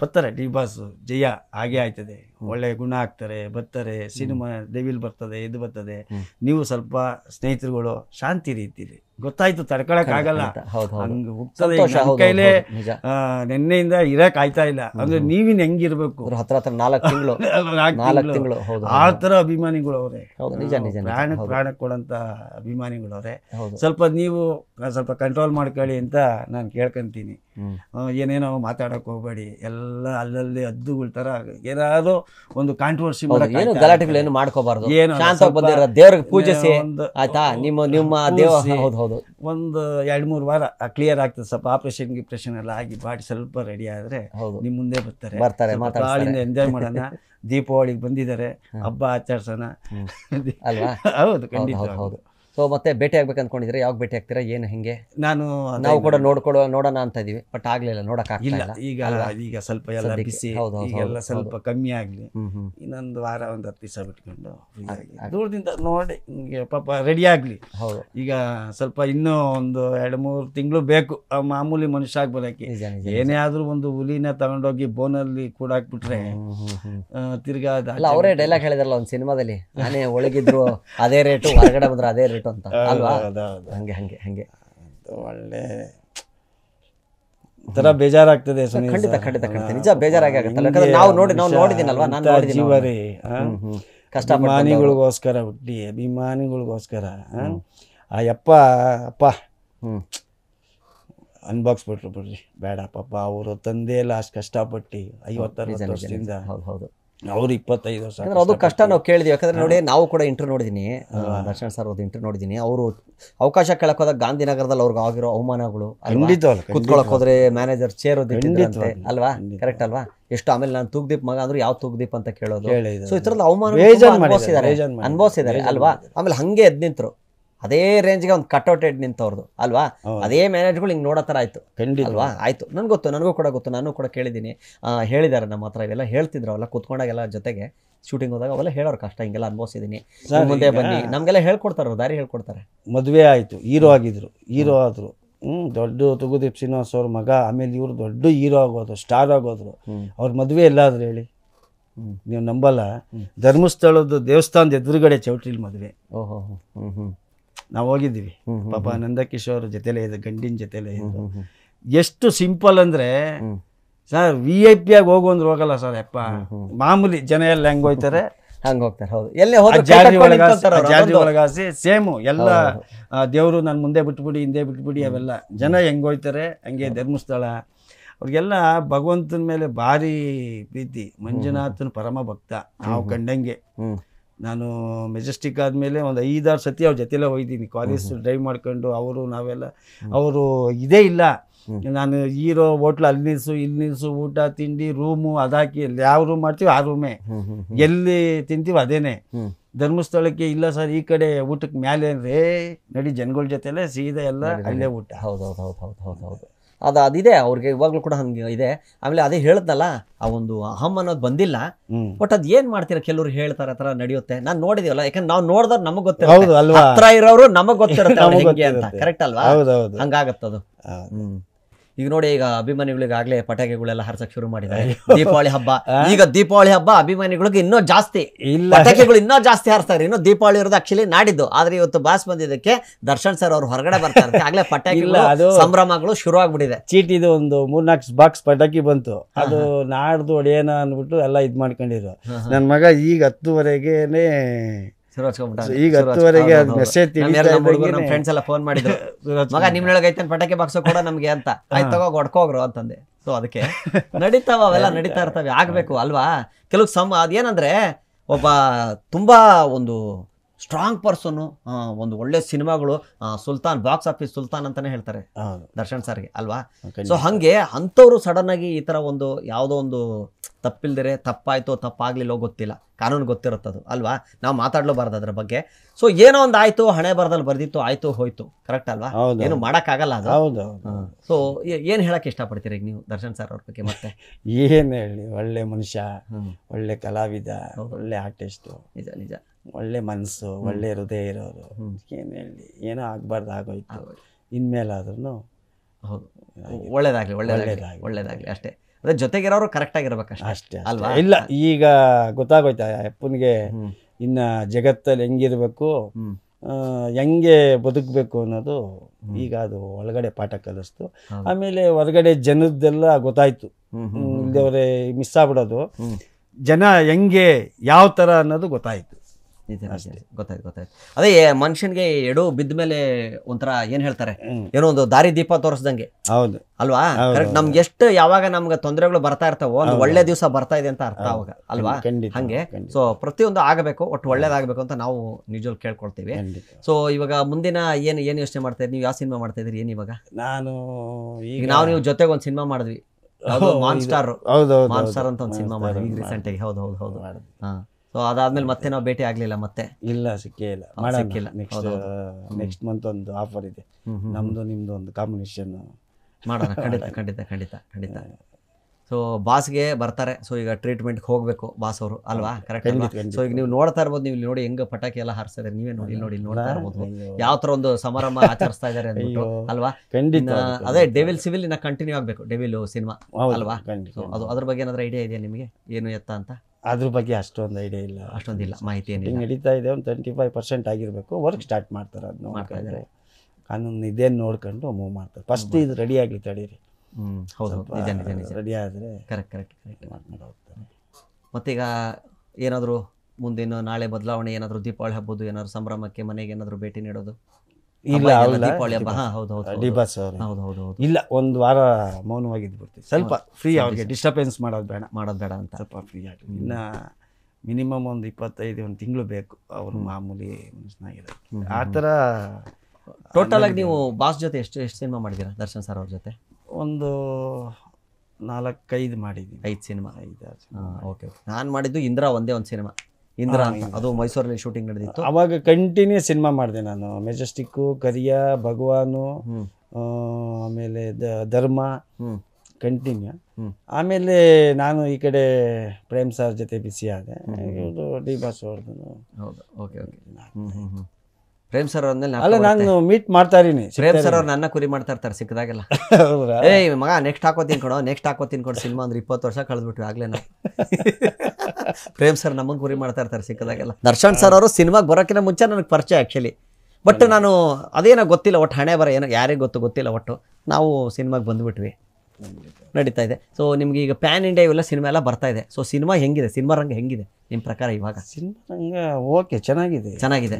ಬರ್ತಾರೆ ಡಿ ಬಾಸು ಜಯ ಹಾಗೆ ಆಯ್ತದೆ ಒಳ್ಳೆ ಗುಣ ಆಗ್ತಾರೆ ಬರ್ತಾರೆ ಸಿನಿಮಾ ದೇವಿಲ್ ಬರ್ತದೆ ಇದು ಬರ್ತದೆ ನೀವು ಸ್ವಲ್ಪ ಸ್ನೇಹಿತರುಗಳು ಶಾಂತಿ ರೀತಿಲಿ ಗೊತ್ತಾಯ್ತು ಆಗಲ್ಲ ಹಂಗೆ ಹೋಗ್ತದೆ ಕೈಲೇ ನಿನ್ನೆಯಿಂದ ಇರಕ್ ಆಯ್ತಾ ಇಲ್ಲ ಅಂದ್ರೆ ನೀವಿನ ಹೆಂಗಿರ್ಬೇಕು ಹತ್ರ ಹತ್ರ ನಾಲ್ಕು ತಿಂಗಳು ತಿಂಗಳು ಆ ತರ ಅಭಿಮಾನಿಗಳು ಅವ್ರೆ ಪ್ರಾಣ ಪ್ರಾಣ ಕೊಡಂತ ಅಭಿಮಾನಿಗಳು ಅವ್ರೆ ಸ್ವಲ್ಪ ನೀವು ಸ್ವಲ್ಪ ಕಂಟ್ರೋಲ್ ಮಾಡ್ಕೊಳ್ಳಿ ಅಂತ ನಾನು ಕೇಳ್ಕೊಂತೀನಿ ಏನೇನೋ ಮಾತಾಡಕ್ ಹೋಗ್ಬೇಡಿ ಎಲ್ಲ ಅಲ್ಲಲ್ಲಿ ಹದ್ದುಗಳ ತರ ಏನಾದ್ರು ಒಂದು ಕಾಂಟ್ರವರ್ಸಿ ಏನು ಗಲಾಟೆಗಳೇನು ಮಾಡ್ಕೋಬಾರ್ದು ಶಾಂತವಾಗಿ ಬಂದಿರೋ ದೇವ್ರಿಗೆ ಪೂಜಿಸಿ ಆಯ್ತಾ ನಿಮ್ಮ ನಿಮ್ಮ ದೇವ ಹೌದು ಹೌದು ಒಂದು ಎರಡು ಮೂರು ವಾರ ಕ್ಲಿಯರ್ ಆಗ್ತದೆ ಸ್ವಲ್ಪ ಆಪರೇಷನ್ ಗಿಪ್ರೇಷನ್ ಎಲ್ಲ ಆಗಿ ಬಾಡಿ ಸ್ವಲ್ಪ ರೆಡಿ ಆದ್ರೆ ನಿಮ್ಮ ಮುಂದೆ ಬರ್ತಾರೆ ಬರ್ತಾರೆ ಮಾತಾಡಿಂದ ಎಂಜಾಯ್ ಮಾಡೋಣ ದೀಪಾವಳಿಗೆ ಬಂದಿದ್ದಾರೆ ಹಬ್ಬ ಆಚರಿಸೋಣ ಅಲ್ವಾ ಹೌದು ಖಂಡಿತ ಹೌದು ಸೊ ಮತ್ತೆ ಭೇಟಿ ಆಗ್ಬೇಕು ಅನ್ಕೊಂಡಿದ್ರೆ ಯಾವಾಗ ಭೇಟಿ ಆಗ್ತೀರಾ ಏನು ಹೆಂಗೆ ನಾನು ನಾವು ಕೂಡ ನೋಡ್ಕೊಡೋ ನೋಡೋಣ ಅಂತ ಇದೀವಿ ಬಟ್ ಆಗ್ಲಿಲ್ಲ ನೋಡಕ್ ಇಲ್ಲ ಈಗ ಈಗ ಸ್ವಲ್ಪ ಎಲ್ಲ ಬಿಸಿ ಎಲ್ಲ ಸ್ವಲ್ಪ ಕಮ್ಮಿ ಆಗಲಿ ಇನ್ನೊಂದು ವಾರ ಒಂದು ಹತ್ತು ದಿವಸ ಬಿಟ್ಕೊಂಡು ದೂರದಿಂದ ನೋಡಿ ಹಿಂಗೆ ಪಾಪ ರೆಡಿ ಆಗ್ಲಿ ಹೌದು ಈಗ ಸ್ವಲ್ಪ ಇನ್ನೂ ಒಂದು ಎರಡು ಮೂರು ತಿಂಗಳು ಬೇಕು ಮಾಮೂಲಿ ಮನುಷ್ಯ ಆಗಿ ಏನೇ ಆದ್ರೂ ಒಂದು ಹುಲಿನ ತಗೊಂಡೋಗಿ ಬೋನಲ್ಲಿ ಕೂಡ ಹಾಕ್ಬಿಟ್ರೆ ತಿರ್ಗಾ ಅವರೇ ಡೈಲಾಗ್ ಹೇಳಿದ್ರಲ್ಲ ಒಂದು ಸಿನಿಮಾದಲ್ಲಿ ನಾನೇ ಒಳಗಿದ್ರು ಅದೇ ರೇಟು ಹೊರಗಡೆ ಬಂದ್ರೆ ಅದೇ ರೇಟ್ ರಿಸಲ್ಟ್ ಅಂತ ಅಲ್ವಾ ಹಂಗೆ ಹಂಗೆ ಹಂಗೆ ಒಳ್ಳೆ ಒಂಥರ ಬೇಜಾರಾಗ್ತದೆ ಖಂಡಿತ ಖಂಡಿತ ಖಂಡಿತ ನಿಜ ಬೇಜಾರಾಗಿ ಆಗುತ್ತೆ ನಾವು ನೋಡಿ ನಾವು ನೋಡಿದ್ದೀನಲ್ವಾ ನಾನು ನೋಡಿದ್ದೀನಿ ಕಷ್ಟ ಅಭಿಮಾನಿಗಳಿಗೋಸ್ಕರ ಹುಟ್ಟಿ ಅಭಿಮಾನಿಗಳಿಗೋಸ್ಕರ ಆ ಯಪ್ಪ ಅಪ್ಪ ಬಿಟ್ರು ಬಿಡ್ರಿ ಬೇಡ ಪಾಪ ಅವರು ತಂದೆ ಎಲ್ಲ ಅಷ್ಟು ಕಷ್ಟಪಟ್ಟು ಐವತ್ತಾರು ವರ್ಷದಿಂದ ಹೌದು ಹೌದು ಅವ್ರು ಇಪ್ಪತ್ತೈದು ವರ್ಷ ಅಂದ್ರೆ ಅದು ಕಷ್ಟ ನಾವು ಕೇಳಿದ್ವಿ ಯಾಕಂದ್ರೆ ನೋಡಿ ನಾವು ಕೂಡ ಇಂಟರ್ ನೋಡಿದ್ದೀನಿ ದರ್ಶನ್ ಸರ್ ಅವ್ರದ್ದು ನೋಡಿದಿನಿ ನೋಡಿದ್ದೀನಿ ಅವರು ಅವಕಾಶ ಕೇಳಕ್ ಹೋದಾಗ ಗಾಂಧಿನಗರದಲ್ಲಿ ಅವ್ರಿಗೆ ಆಗಿರೋ ಅವಮಾನಗಳು ಕುತ್ಕೊಳಕ್ ಹೋದ್ರೆ ಮ್ಯಾನೇಜರ್ ಚೇರ್ ಅಲ್ವಾ ಕರೆಕ್ಟ್ ಅಲ್ವಾ ಎಷ್ಟು ಆಮೇಲೆ ನಾನು ತೂಗ್ದೀಪ್ ಮಗ ಅಂದ್ರೆ ಯಾವ ತೂಗ್ದೀಪ್ ಅಂತ ಕೇಳೋದು ಸೊ ಈ ತರದ ಅವಮಾನ ಅನುಭವಿಸಿದ್ದಾರೆ ಅಲ್ವಾ ಆಮೇಲೆ ಹಂಗೆ ಎದ್ ನಿಂತರು ಅದೇ ರೇಂಜ್ಗೆ ಒಂದು ಕಟ್ಔಟ್ ಹೇಳಿ ನಿಂತವ್ರದ್ದು ಅಲ್ವಾ ಅದೇ ಮ್ಯಾನೇಜ್ಗಳು ಹಿಂಗೆ ನೋಡೋ ಥರ ಆಯಿತು ಅಲ್ವಾ ಆಯಿತು ನನಗೆ ಗೊತ್ತು ನನಗೂ ಕೂಡ ಗೊತ್ತು ನಾನು ಕೂಡ ಕೇಳಿದ್ದೀನಿ ಹೇಳಿದ್ದಾರೆ ನಮ್ಮ ಹತ್ರ ಇವೆಲ್ಲ ಹೇಳ್ತಿದ್ರು ಅವೆಲ್ಲ ಕುತ್ಕೊಂಡಾಗೆಲ್ಲ ಜೊತೆಗೆ ಶೂಟಿಂಗ್ ಹೋದಾಗ ಅವೆಲ್ಲ ಹೇಳೋರು ಕಷ್ಟ ಹಿಂಗೆಲ್ಲ ಅನುಭವಿಸಿದ್ದೀನಿ ಮುಂದೆ ಬನ್ನಿ ನಮಗೆಲ್ಲ ಹೇಳ್ಕೊಡ್ತಾರೆ ದಾರಿ ಹೇಳ್ಕೊಡ್ತಾರೆ ಮದುವೆ ಆಯಿತು ಹೀರೋ ಆಗಿದ್ರು ಹೀರೋ ಆದರು ಹ್ಞೂ ದೊಡ್ಡ ತುಗುದೀಪ್ ಶ್ರೀನಿವಾಸ್ ಅವ್ರ ಮಗ ಆಮೇಲೆ ಇವರು ದೊಡ್ಡ ಹೀರೋ ಆಗೋದು ಸ್ಟಾರ್ ಆಗೋದ್ರು ಅವ್ರ ಮದುವೆ ಎಲ್ಲಾದ್ರು ಹೇಳಿ ನೀವು ನಂಬಲ್ಲ ಧರ್ಮಸ್ಥಳದ ದೇವಸ್ಥಾನದ ಎದುರುಗಡೆ ಚೌಟ್ರಿಲಿ ಮದುವೆ ಓಹೋ ಹ್ಞೂ ಹ್ಞೂ ನಾವು ಹೋಗಿದ್ವಿ ಪಾಪ ನಂದಕಿಶೋರ್ ಜೊತೆಲೇ ಇದೆ ಗಂಡಿನ ಜೊತೆಲೇ ಇದ್ದು ಎಷ್ಟು ಸಿಂಪಲ್ ಅಂದರೆ ಸರ್ ವಿ ಐ ಪಿ ಆಗಿ ಹೋಗು ಅಂದ್ರೆ ಹೋಗಲ್ಲ ಸರ್ ಅಪ್ಪ ಮಾಮೂಲಿ ಜನ ಎಲ್ಲ ಹೆಂಗೆ ಹೋಗ್ತಾರೆ ಹಂಗೆ ಹೋಗ್ತಾರೆ ಹೌದು ಎಲ್ಲೇ ಒಳಗಾಸಿ ಸೇಮು ಎಲ್ಲ ದೇವರು ನಾನು ಮುಂದೆ ಬಿಟ್ಬಿಡಿ ಹಿಂದೆ ಬಿಟ್ಬಿಡಿ ಅವೆಲ್ಲ ಜನ ಹೆಂಗೆ ಹೋಯ್ತಾರೆ ಹಂಗೆ ಧರ್ಮಸ್ಥಳ ಅವ್ರಿಗೆಲ್ಲ ಭಗವಂತನ ಮೇಲೆ ಭಾರಿ ಪ್ರೀತಿ ಮಂಜುನಾಥನ ಪರಮ ಭಕ್ತ ನಾವು ಕಂಡಂಗೆ ನಾನು ಮೆಜೆಸ್ಟಿಕ್ ಆದಮೇಲೆ ಒಂದು ಐದಾರು ಸತಿ ಅವ್ರ ಜೊತೆಲೇ ಹೋಗಿದ್ದೀನಿ ಕಾಲೇಜ್ ಡ್ರೈವ್ ಮಾಡ್ಕೊಂಡು ಅವರು ನಾವೆಲ್ಲ ಅವರು ಇದೇ ಇಲ್ಲ ನಾನು ಈರೋ ಹೋಟ್ಲ್ ಅಲ್ಲಿ ನಿಲ್ಸು ಇಲ್ಲಿ ನಿಲ್ಸು ಊಟ ತಿಂಡಿ ರೂಮು ಅದಾಕಿ ಯಾವ ರೂಮ್ ಮಾಡ್ತೀವಿ ಆ ರೂಮೇ ಎಲ್ಲಿ ತಿಂತೀವಿ ಅದೇನೆ ಧರ್ಮಸ್ಥಳಕ್ಕೆ ಇಲ್ಲ ಸರ್ ಈ ಕಡೆ ಊಟಕ್ಕೆ ಮೇಲೆ ರೇ ನಡಿ ಜನಗಳ ಜೊತೆಲೆ ಸೀದಾ ಎಲ್ಲ ಅಲ್ಲೇ ಊಟ ಹೌದು ಹೌದು ಹೌದು ಹೌದು ಹೌದು ಹೌದು ಅದು ಅದಿದೆ ಅವ್ರಿಗೆ ಇವಾಗಲೂ ಕೂಡ ಹಂಗೆ ಇದೆ ಆಮೇಲೆ ಅದೇ ಹೇಳ್ದಲ್ಲ ಆ ಒಂದು ಅಹಂ ಅನ್ನೋದು ಬಂದಿಲ್ಲ ಬಟ್ ಅದ್ ಏನ್ ಮಾಡ್ತೀರಾ ಕೆಲವರು ಹೇಳ್ತಾರ ತರ ನಡೆಯುತ್ತೆ ನಾನ್ ನೋಡಿದೀವಲ್ಲ ಯಾಕಂದ್ರೆ ನಾವು ನೋಡಿದ್ರೆ ನಮಗ್ ಗೊತ್ತಿರೋ ಹತ್ರ ಇರೋರು ನಮಗೆ ಗೊತ್ತಿರುತ್ತೆ ಕರೆಕ್ಟ್ ಅಲ್ವಾ ಹಂಗಾಗತ್ತದು ಹ್ಮ್ ಈಗ ನೋಡಿ ಈಗ ಅಭಿಮಾನಿಗಳಿಗಾಗಲೇ ಪಟಾಕಿಗಳೆಲ್ಲ ಹರ್ಸಕ್ ಶುರು ಮಾಡಿದ್ದಾರೆ ದೀಪಾವಳಿ ಹಬ್ಬ ಈಗ ದೀಪಾವಳಿ ಹಬ್ಬ ಅಭಿಮಾನಿಗಳಿಗೆ ಇನ್ನೂ ಜಾಸ್ತಿ ಪಟಾಕಿಗಳು ಇನ್ನೂ ಜಾಸ್ತಿ ಹಾರಿಸ್ತಾರೆ ಇನ್ನೂ ದೀಪಾವಳಿ ಇರೋದು ಆಕ್ಚುಲಿ ನಾಡಿದ್ದು ಆದ್ರೆ ಇವತ್ತು ಬಾಸ್ ಬಂದಿದ್ದಕ್ಕೆ ದರ್ಶನ್ ಸರ್ ಅವರು ಹೊರಗಡೆ ಬರ್ತಾರೆ ಆಗ್ಲೇ ಪಟಾಕಿ ಸಂಭ್ರಮಗಳು ಶುರು ಆಗ್ಬಿಟ್ಟಿದೆ ಚೀಟಿದು ಒಂದು ಮೂರ್ನಾಲ್ಕು ಬಾಕ್ಸ್ ಪಟಾಕಿ ಬಂತು ಅದು ನಾಡ್ದು ಒಡೆಯನ ಅನ್ಬಿಟ್ಟು ಎಲ್ಲ ಇದ್ ಮಾಡ್ಕೊಂಡಿದ್ರು ನನ್ನ ಮಗ ಈಗ ಹತ್ತುವರೆಗೆನೆ ಈಗ ಹತ್ತುವರೆಗೆ ಮೆಸೇಜ್ ಫ್ರೆಂಡ್ಸ್ ಎಲ್ಲ ಫೋನ್ ಮಾಡಿದ್ರು ಮಗ ನಿಮ್ನೊಳಗೆ ಐತೆ ಪಟಾಕಿ ಬಾಕ್ಸ್ ಕೂಡ ನಮಗೆ ಅಂತ ಆಯ್ತು ತಗೋ ಹೊಡ್ಕೋಗ್ರು ಅಂತಂದೆ ಸೊ ಅದಕ್ಕೆ ನಡೀತಾವ ಅವೆಲ್ಲ ನಡೀತಾ ಇರ್ತವೆ ಆಗಬೇಕು ಅಲ್ವಾ ಕೆಲವು ಸಮ ಅದೇನಂದ್ರೆ ಒಬ್ಬ ತುಂಬಾ ಒಂದು ಸ್ಟ್ರಾಂಗ್ ಪರ್ಸನು ಒಂದು ಒಳ್ಳೆ ಸಿನಿಮಾಗಳು ಸುಲ್ತಾನ್ ಬಾಕ್ಸ್ ಆಫೀಸ್ ಸುಲ್ತಾನ್ ಅಂತಾನೆ ಹೇಳ್ತಾರೆ ದರ್ಶನ್ ಸರ್ಗೆ ಅಲ್ವಾ ಸೊ ಹಂಗೆ ಅಂಥವ್ರು ಸಡನ್ ಆಗಿ ಈ ತರ ಒಂದು ಯಾವುದೋ ಒಂದು ತಪ್ಪಿಲ್ದಿರೆ ತಪ್ಪಾಯ್ತು ತಪ್ಪಾಗ್ಲಿಲ್ಲೋ ಗೊತ್ತಿಲ್ಲ ಕಾನೂನು ಗೊತ್ತಿರುತ್ತದು ಅಲ್ವಾ ನಾವು ಮಾತಾಡ್ಲೋಬಾರ್ದು ಅದ್ರ ಬಗ್ಗೆ ಸೊ ಏನೋ ಒಂದು ಆಯ್ತು ಹಣೆ ಬರದಲ್ಲಿ ಬರ್ದಿತ್ತು ಆಯ್ತು ಹೋಯ್ತು ಕರೆಕ್ಟ್ ಅಲ್ವಾ ಏನು ಮಾಡೋಕ್ಕಾಗಲ್ಲ ಅದು ಹೌದು ಸೊ ಏನು ಹೇಳಕ್ ಇಷ್ಟಪಡ್ತೀರಿ ಈಗ ನೀವು ದರ್ಶನ್ ಸರ್ ಅವ್ರ ಬಗ್ಗೆ ಮತ್ತೆ ಏನು ಹೇಳಿ ಒಳ್ಳೆ ಮನುಷ್ಯ ಒಳ್ಳೆ ಕಲಾವಿದ ಒಳ್ಳೆ ಆರ್ಟಿಸ್ಟು ನಿಜ ನಿಜ ಒಳ್ಳೆ ಮನಸ್ಸು ಒಳ್ಳೆ ಹೃದಯ ಇರೋರು ಏನು ಹೇಳಿ ಏನೋ ಆಗಬಾರ್ದು ಆಗೋಯ್ತು ಇನ್ಮೇಲಾದ್ರೂ ಒಳ್ಳೇದಾಗಲಿ ಒಳ್ಳೇದಾಗಲಿ ಒಳ್ಳೇದಾಗಲಿ ಅಷ್ಟೇ ಅದೇ ಜೊತೆಗಿರೋರು ಕರೆಕ್ಟಾಗಿರ್ಬೇಕಷ್ಟೇ ಅಷ್ಟೇ ಅಲ್ವಾ ಇಲ್ಲ ಈಗ ಗೊತ್ತಾಗೋಯ್ತಾ ಅಪ್ಪನಿಗೆ ಇನ್ನು ಜಗತ್ತಲ್ಲಿ ಹೆಂಗಿರಬೇಕು ಹೆಂಗೆ ಬದುಕಬೇಕು ಅನ್ನೋದು ಈಗ ಅದು ಒಳಗಡೆ ಪಾಠ ಕಲಿಸ್ತು ಆಮೇಲೆ ಹೊರಗಡೆ ಜನದ್ದೆಲ್ಲ ಗೊತ್ತಾಯ್ತು ಅವರೇ ಮಿಸ್ ಆಗ್ಬಿಡೋದು ಜನ ಹೆಂಗೆ ಯಾವ ಥರ ಅನ್ನೋದು ಗೊತ್ತಾಯ್ತು ಗೊತ್ತಾಯ್ತು ಅದೇ ಮನುಷ್ಯನ್ಗೆ ಎಡು ಬಿದ್ದ ಮೇಲೆ ಒಂಥರ ಏನ್ ಹೇಳ್ತಾರೆ ಏನೋ ಒಂದು ದಾರಿ ದೀಪ ತೋರಿಸ್ದಂಗೆ ಹೌದು ಅಲ್ವಾ ಕರೆಕ್ಟ್ ನಮ್ಗೆ ಎಷ್ಟು ಯಾವಾಗ ನಮ್ಗೆ ತೊಂದರೆಗಳು ಬರ್ತಾ ಇರ್ತಾವೋ ಒಂದು ಒಳ್ಳೆ ದಿವಸ ಬರ್ತಾ ಇದೆ ಅಂತ ಅರ್ಥ ಅವಾಗ ಅಲ್ವಾ ಹಂಗೆ ಸೊ ಪ್ರತಿಯೊಂದು ಆಗಬೇಕು ಒಟ್ಟು ಒಳ್ಳೇದಾಗಬೇಕು ಅಂತ ನಾವು ನಿಜವಾಗ್ ಕೇಳ್ಕೊಳ್ತೀವಿ ಸೊ ಇವಾಗ ಮುಂದಿನ ಏನ್ ಏನ್ ಯೋಚನೆ ಮಾಡ್ತಾ ಇದ್ರಿ ನೀವು ಯಾವ ಸಿನಿಮಾ ಮಾಡ್ತಾ ಇದ್ರಿ ಏನ್ ಇವಾಗ ನಾನು ಈಗ ನಾವು ನೀವು ಜೊತೆಗೆ ಒಂದು ಸಿನಿಮಾ ಮಾಡಿದ್ವಿ ಮಾನ್ಸ್ಟಾರ್ ಮಾನ್ಸ್ಟಾರ್ ಅಂತ ಒಂದು ಸಿನಿಮಾ ಮಾಡಿದ್ವಿ ರೀಸೆಂಟ್ ಆಗಿ ಹೌದು ಹೌದು ಹೌದು ಹಾ ಸೊ ಅದಾದ್ಮೇಲೆ ಮತ್ತೆ ನಾವು ಭೇಟಿ ಆಗ್ಲಿಲ್ಲ ಮತ್ತೆ ಇಲ್ಲ ಸಿಕ್ಕೇ ಇಲ್ಲ ಸಿಕ್ಕಿಲ್ಲ ನೆಕ್ಸ್ಟ್ ನೆಕ್ಸ್ಟ್ ಮಂತ್ ಒಂದು ಆಫರ್ ಇದೆ ನಮ್ದು ನಿಮ್ದು ಒಂದು ಕಾಂಬಿನೇಷನ್ ಮಾಡೋಣ ಖಂಡಿತ ಖಂಡಿತ ಖಂಡಿತ ಖಂಡಿತ ಸೊ ಬಾಸ್ಗೆ ಬರ್ತಾರೆ ಸೊ ಈಗ ಟ್ರೀಟ್ಮೆಂಟ್ ಹೋಗ್ಬೇಕು ಬಾಸ್ ಅವರು ಅಲ್ವಾ ಕರೆಕ್ಟ್ ಸೊ ಈಗ ನೀವು ನೋಡ್ತಾ ಇರ್ಬೋದು ನೀವು ಇಲ್ಲಿ ನೋಡಿ ಹೆಂಗ ಪಟಾಕಿ ಎಲ್ಲ ಹಾರಿಸ್ತಾರೆ ನೀವೇ ನೋಡಿ ನೋಡಿ ನೋಡ್ತಾ ಇರ್ಬೋದು ಯಾವ ತರ ಒಂದು ಸಮಾರಂಭ ಆಚರಿಸ್ತಾ ಇದಾರೆ ಅಂದ್ಬಿಟ್ಟು ಅಲ್ವಾ ಅದೇ ಡೆವಿಲ್ ಸಿವಿಲ್ ಇನ್ನ ಕಂಟಿನ್ಯೂ ಆಗ್ಬೇಕು ಡೆವಿಲ್ ಸಿನಿಮಾ ಅಲ್ವಾ ಅದು ಅದ್ರ ಬಗ್ಗೆ ಏನಾದ್ರೂ ಐಡಿಯಾ ಇದೆಯಾ ನಿಮಗೆ ಏನು ಎತ್ತ ಅಂತ ಅದ್ರ ಬಗ್ಗೆ ಅಷ್ಟೊಂದು ಐಡಿಯಾ ಇಲ್ಲ ಅಷ್ಟೊಂದು ಇಲ್ಲ ಮಾಹಿತಿ ಏನಿಲ್ಲ ನಡೀತಾ ಇದೆ ಒಂದು ಟ್ವೆಂಟಿ ಫೈವ್ ಪರ್ಸೆಂಟ್ ಆಗಿರಬೇಕು ವರ್ಕ್ ಸ್ಟಾರ್ಟ್ ಮಾಡ್ತಾರೆ ಅದನ್ನ ಮಾಡ್ತಾ ಕಾನೂನು ಇದೇನು ನೋಡ್ಕೊಂಡು ಮೂವ್ ಮಾಡ್ತಾರೆ ಫಸ್ಟ್ ಇದು ರೆಡಿ ಆಗಲಿ ತಡೀರಿ ಹ್ಞೂ ಹೌದು ರೆಡಿ ಆದರೆ ಕರೆಕ್ಟ್ ಕರೆಕ್ಟ್ ಕರೆಕ್ಟ್ ಮಾಡ್ಕೊಂಡು ಹೋಗ್ತಾರೆ ಮತ್ತೀಗ ಏನಾದರೂ ಮುಂದಿನ ನಾಳೆ ಬದಲಾವಣೆ ಏನಾದರೂ ದೀಪಾವಳಿ ಹಬ್ಬದ್ದು ಏನಾದರೂ ಸಂಭ್ರಮಕ್ಕೆ ಮನೆಗೆ ಏನಾದರೂ ಭೇಟಿ ನೀಡೋದು ಇಲ್ಲ ದೀಪಾವಳಿ ಹೌದು ಹೌದು ಬಾಸ್ ಹೌದು ಹೌದು ಹೌದು ಇಲ್ಲ ಒಂದು ವಾರ ಮೌನವಾಗಿದ್ದು ಬಿಡ್ತೀವಿ ಸ್ವಲ್ಪ ಫ್ರೀ ಅವ್ರಿಗೆ ಡಿಸ್ಟರ್ಬೆನ್ಸ್ ಮಾಡೋದು ಬೇಡ ಮಾಡೋದು ಬೇಡ ಅಂತ ಸ್ವಲ್ಪ ಫ್ರೀ ಆಗಿ ಇನ್ನು ಮಿನಿಮಮ್ ಒಂದು ಇಪ್ಪತ್ತೈದು ಒಂದು ತಿಂಗಳು ಬೇಕು ಅವ್ರ ಮಾಮೂಲಿ ಮನುಷ್ಯನಾಗಿರೋದು ಆ ಥರ ಟೋಟಲ್ ಆಗಿ ನೀವು ಬಾಸ್ ಜೊತೆ ಎಷ್ಟು ಎಷ್ಟು ಸಿನಿಮಾ ಮಾಡಿದ್ದೀರಾ ದರ್ಶನ್ ಸರ್ ಅವ್ರ ಜೊತೆ ಒಂದು ನಾಲ್ಕೈದು ಮಾಡಿದ್ದೀನಿ ಐದು ಸಿನಿಮಾ ಐದು ಓಕೆ ನಾನು ಮಾಡಿದ್ದು ಇಂದ್ರ ಒಂದೇ ಒಂದು ಸಿನಿಮಾ ಇಂದ್ರ ಅದು ಮೈಸೂರಲ್ಲಿ ಶೂಟಿಂಗ್ ನಡೆದಿತ್ತು ಅವಾಗ ಕಂಟಿನ್ಯೂ ಸಿನಿಮಾ ಮಾಡಿದೆ ನಾನು ಮೆಜೆಸ್ಟಿಕ್ ಕರಿಯ ಭಗವಾನು ಆಮೇಲೆ ಧರ್ಮ ಕಂಟಿನ್ಯೂ ಆಮೇಲೆ ನಾನು ಈ ಕಡೆ ಪ್ರೇಮ್ ಸರ್ ಜೊತೆ ಬಿಸಿ ಆದೆ ಡಿ ಬಾಸ್ ಅವ್ರದ್ದು ಪ್ರೇಮ್ ಸರ್ ಅವ್ರ ನಾನು ಮೀಟ್ ಮಾಡ್ತಾ ಇರೀನಿ ಪ್ರೇಮ್ ಸರ್ ಅವ್ರು ನನ್ನ ಕುರಿ ಮಾಡ್ತಾ ಇರ್ತಾರೆ ಸಿಕ್ಕದಾಗೆಲ್ಲ ಏಯ್ ಮಗ ನೆಕ್ಸ್ಟ್ ಹಾಕೋ ತಿನ್ಕೊಡು ನೆಕ್ಸ್ಟ್ ಹಾಕೋ ತಿನ್ಕೊಂಡು ಸಿನಿಮಾ ಅಂದ್ರೆ ಇಪ್ಪತ್ತು ವರ್ಷ ಕಳೆದ್ಬಿಟ್ವಿ ಆಗ್ಲೇ ಪ್ರೇಮ್ ಸರ್ ನಮಗೆ ಕುರಿ ಮಾಡ್ತಾ ಇರ್ತಾರೆ ಸಿಕ್ಕದಾಗೆಲ್ಲ ದರ್ಶನ್ ಸರ್ ಅವರು ಸಿನಿಮಾಗೆ ಬರೋಕ್ಕಿಂತ ಮುಂಚೆ ನನಗೆ ಪರಿಚಯ ಆ್ಯಕ್ಚುಲಿ ಬಟ್ ನಾನು ಅದೇನೋ ಗೊತ್ತಿಲ್ಲ ಒಟ್ಟು ಹಣೆ ಬರ ಏನೋ ಯಾರಿಗೆ ಗೊತ್ತು ಗೊತ್ತಿಲ್ಲ ಒಟ್ಟು ನಾವು ಸಿನಿಮಾಗೆ ಬಂದುಬಿಟ್ವಿ ನಡೀತಾ ಇದೆ ಸೊ ನಿಮ್ಗೆ ಈಗ ಪ್ಯಾನ್ ಇಂಡಿಯಾ ಇವೆಲ್ಲ ಸಿನಿಮಾ ಎಲ್ಲ ಬರ್ತಾ ಇದೆ ಸೊ ಸಿನಿಮಾ ಹೆಂಗಿದೆ ಸಿನಿಮಾ ರಂಗ ಹೆಂಗಿದೆ ನಿಮ್ಮ ಪ್ರಕಾರ ಇವಾಗ ಸಿನಿಮಾ ರಂಗ ಓಕೆ ಚೆನ್ನಾಗಿದೆ ಚೆನ್ನಾಗಿದೆ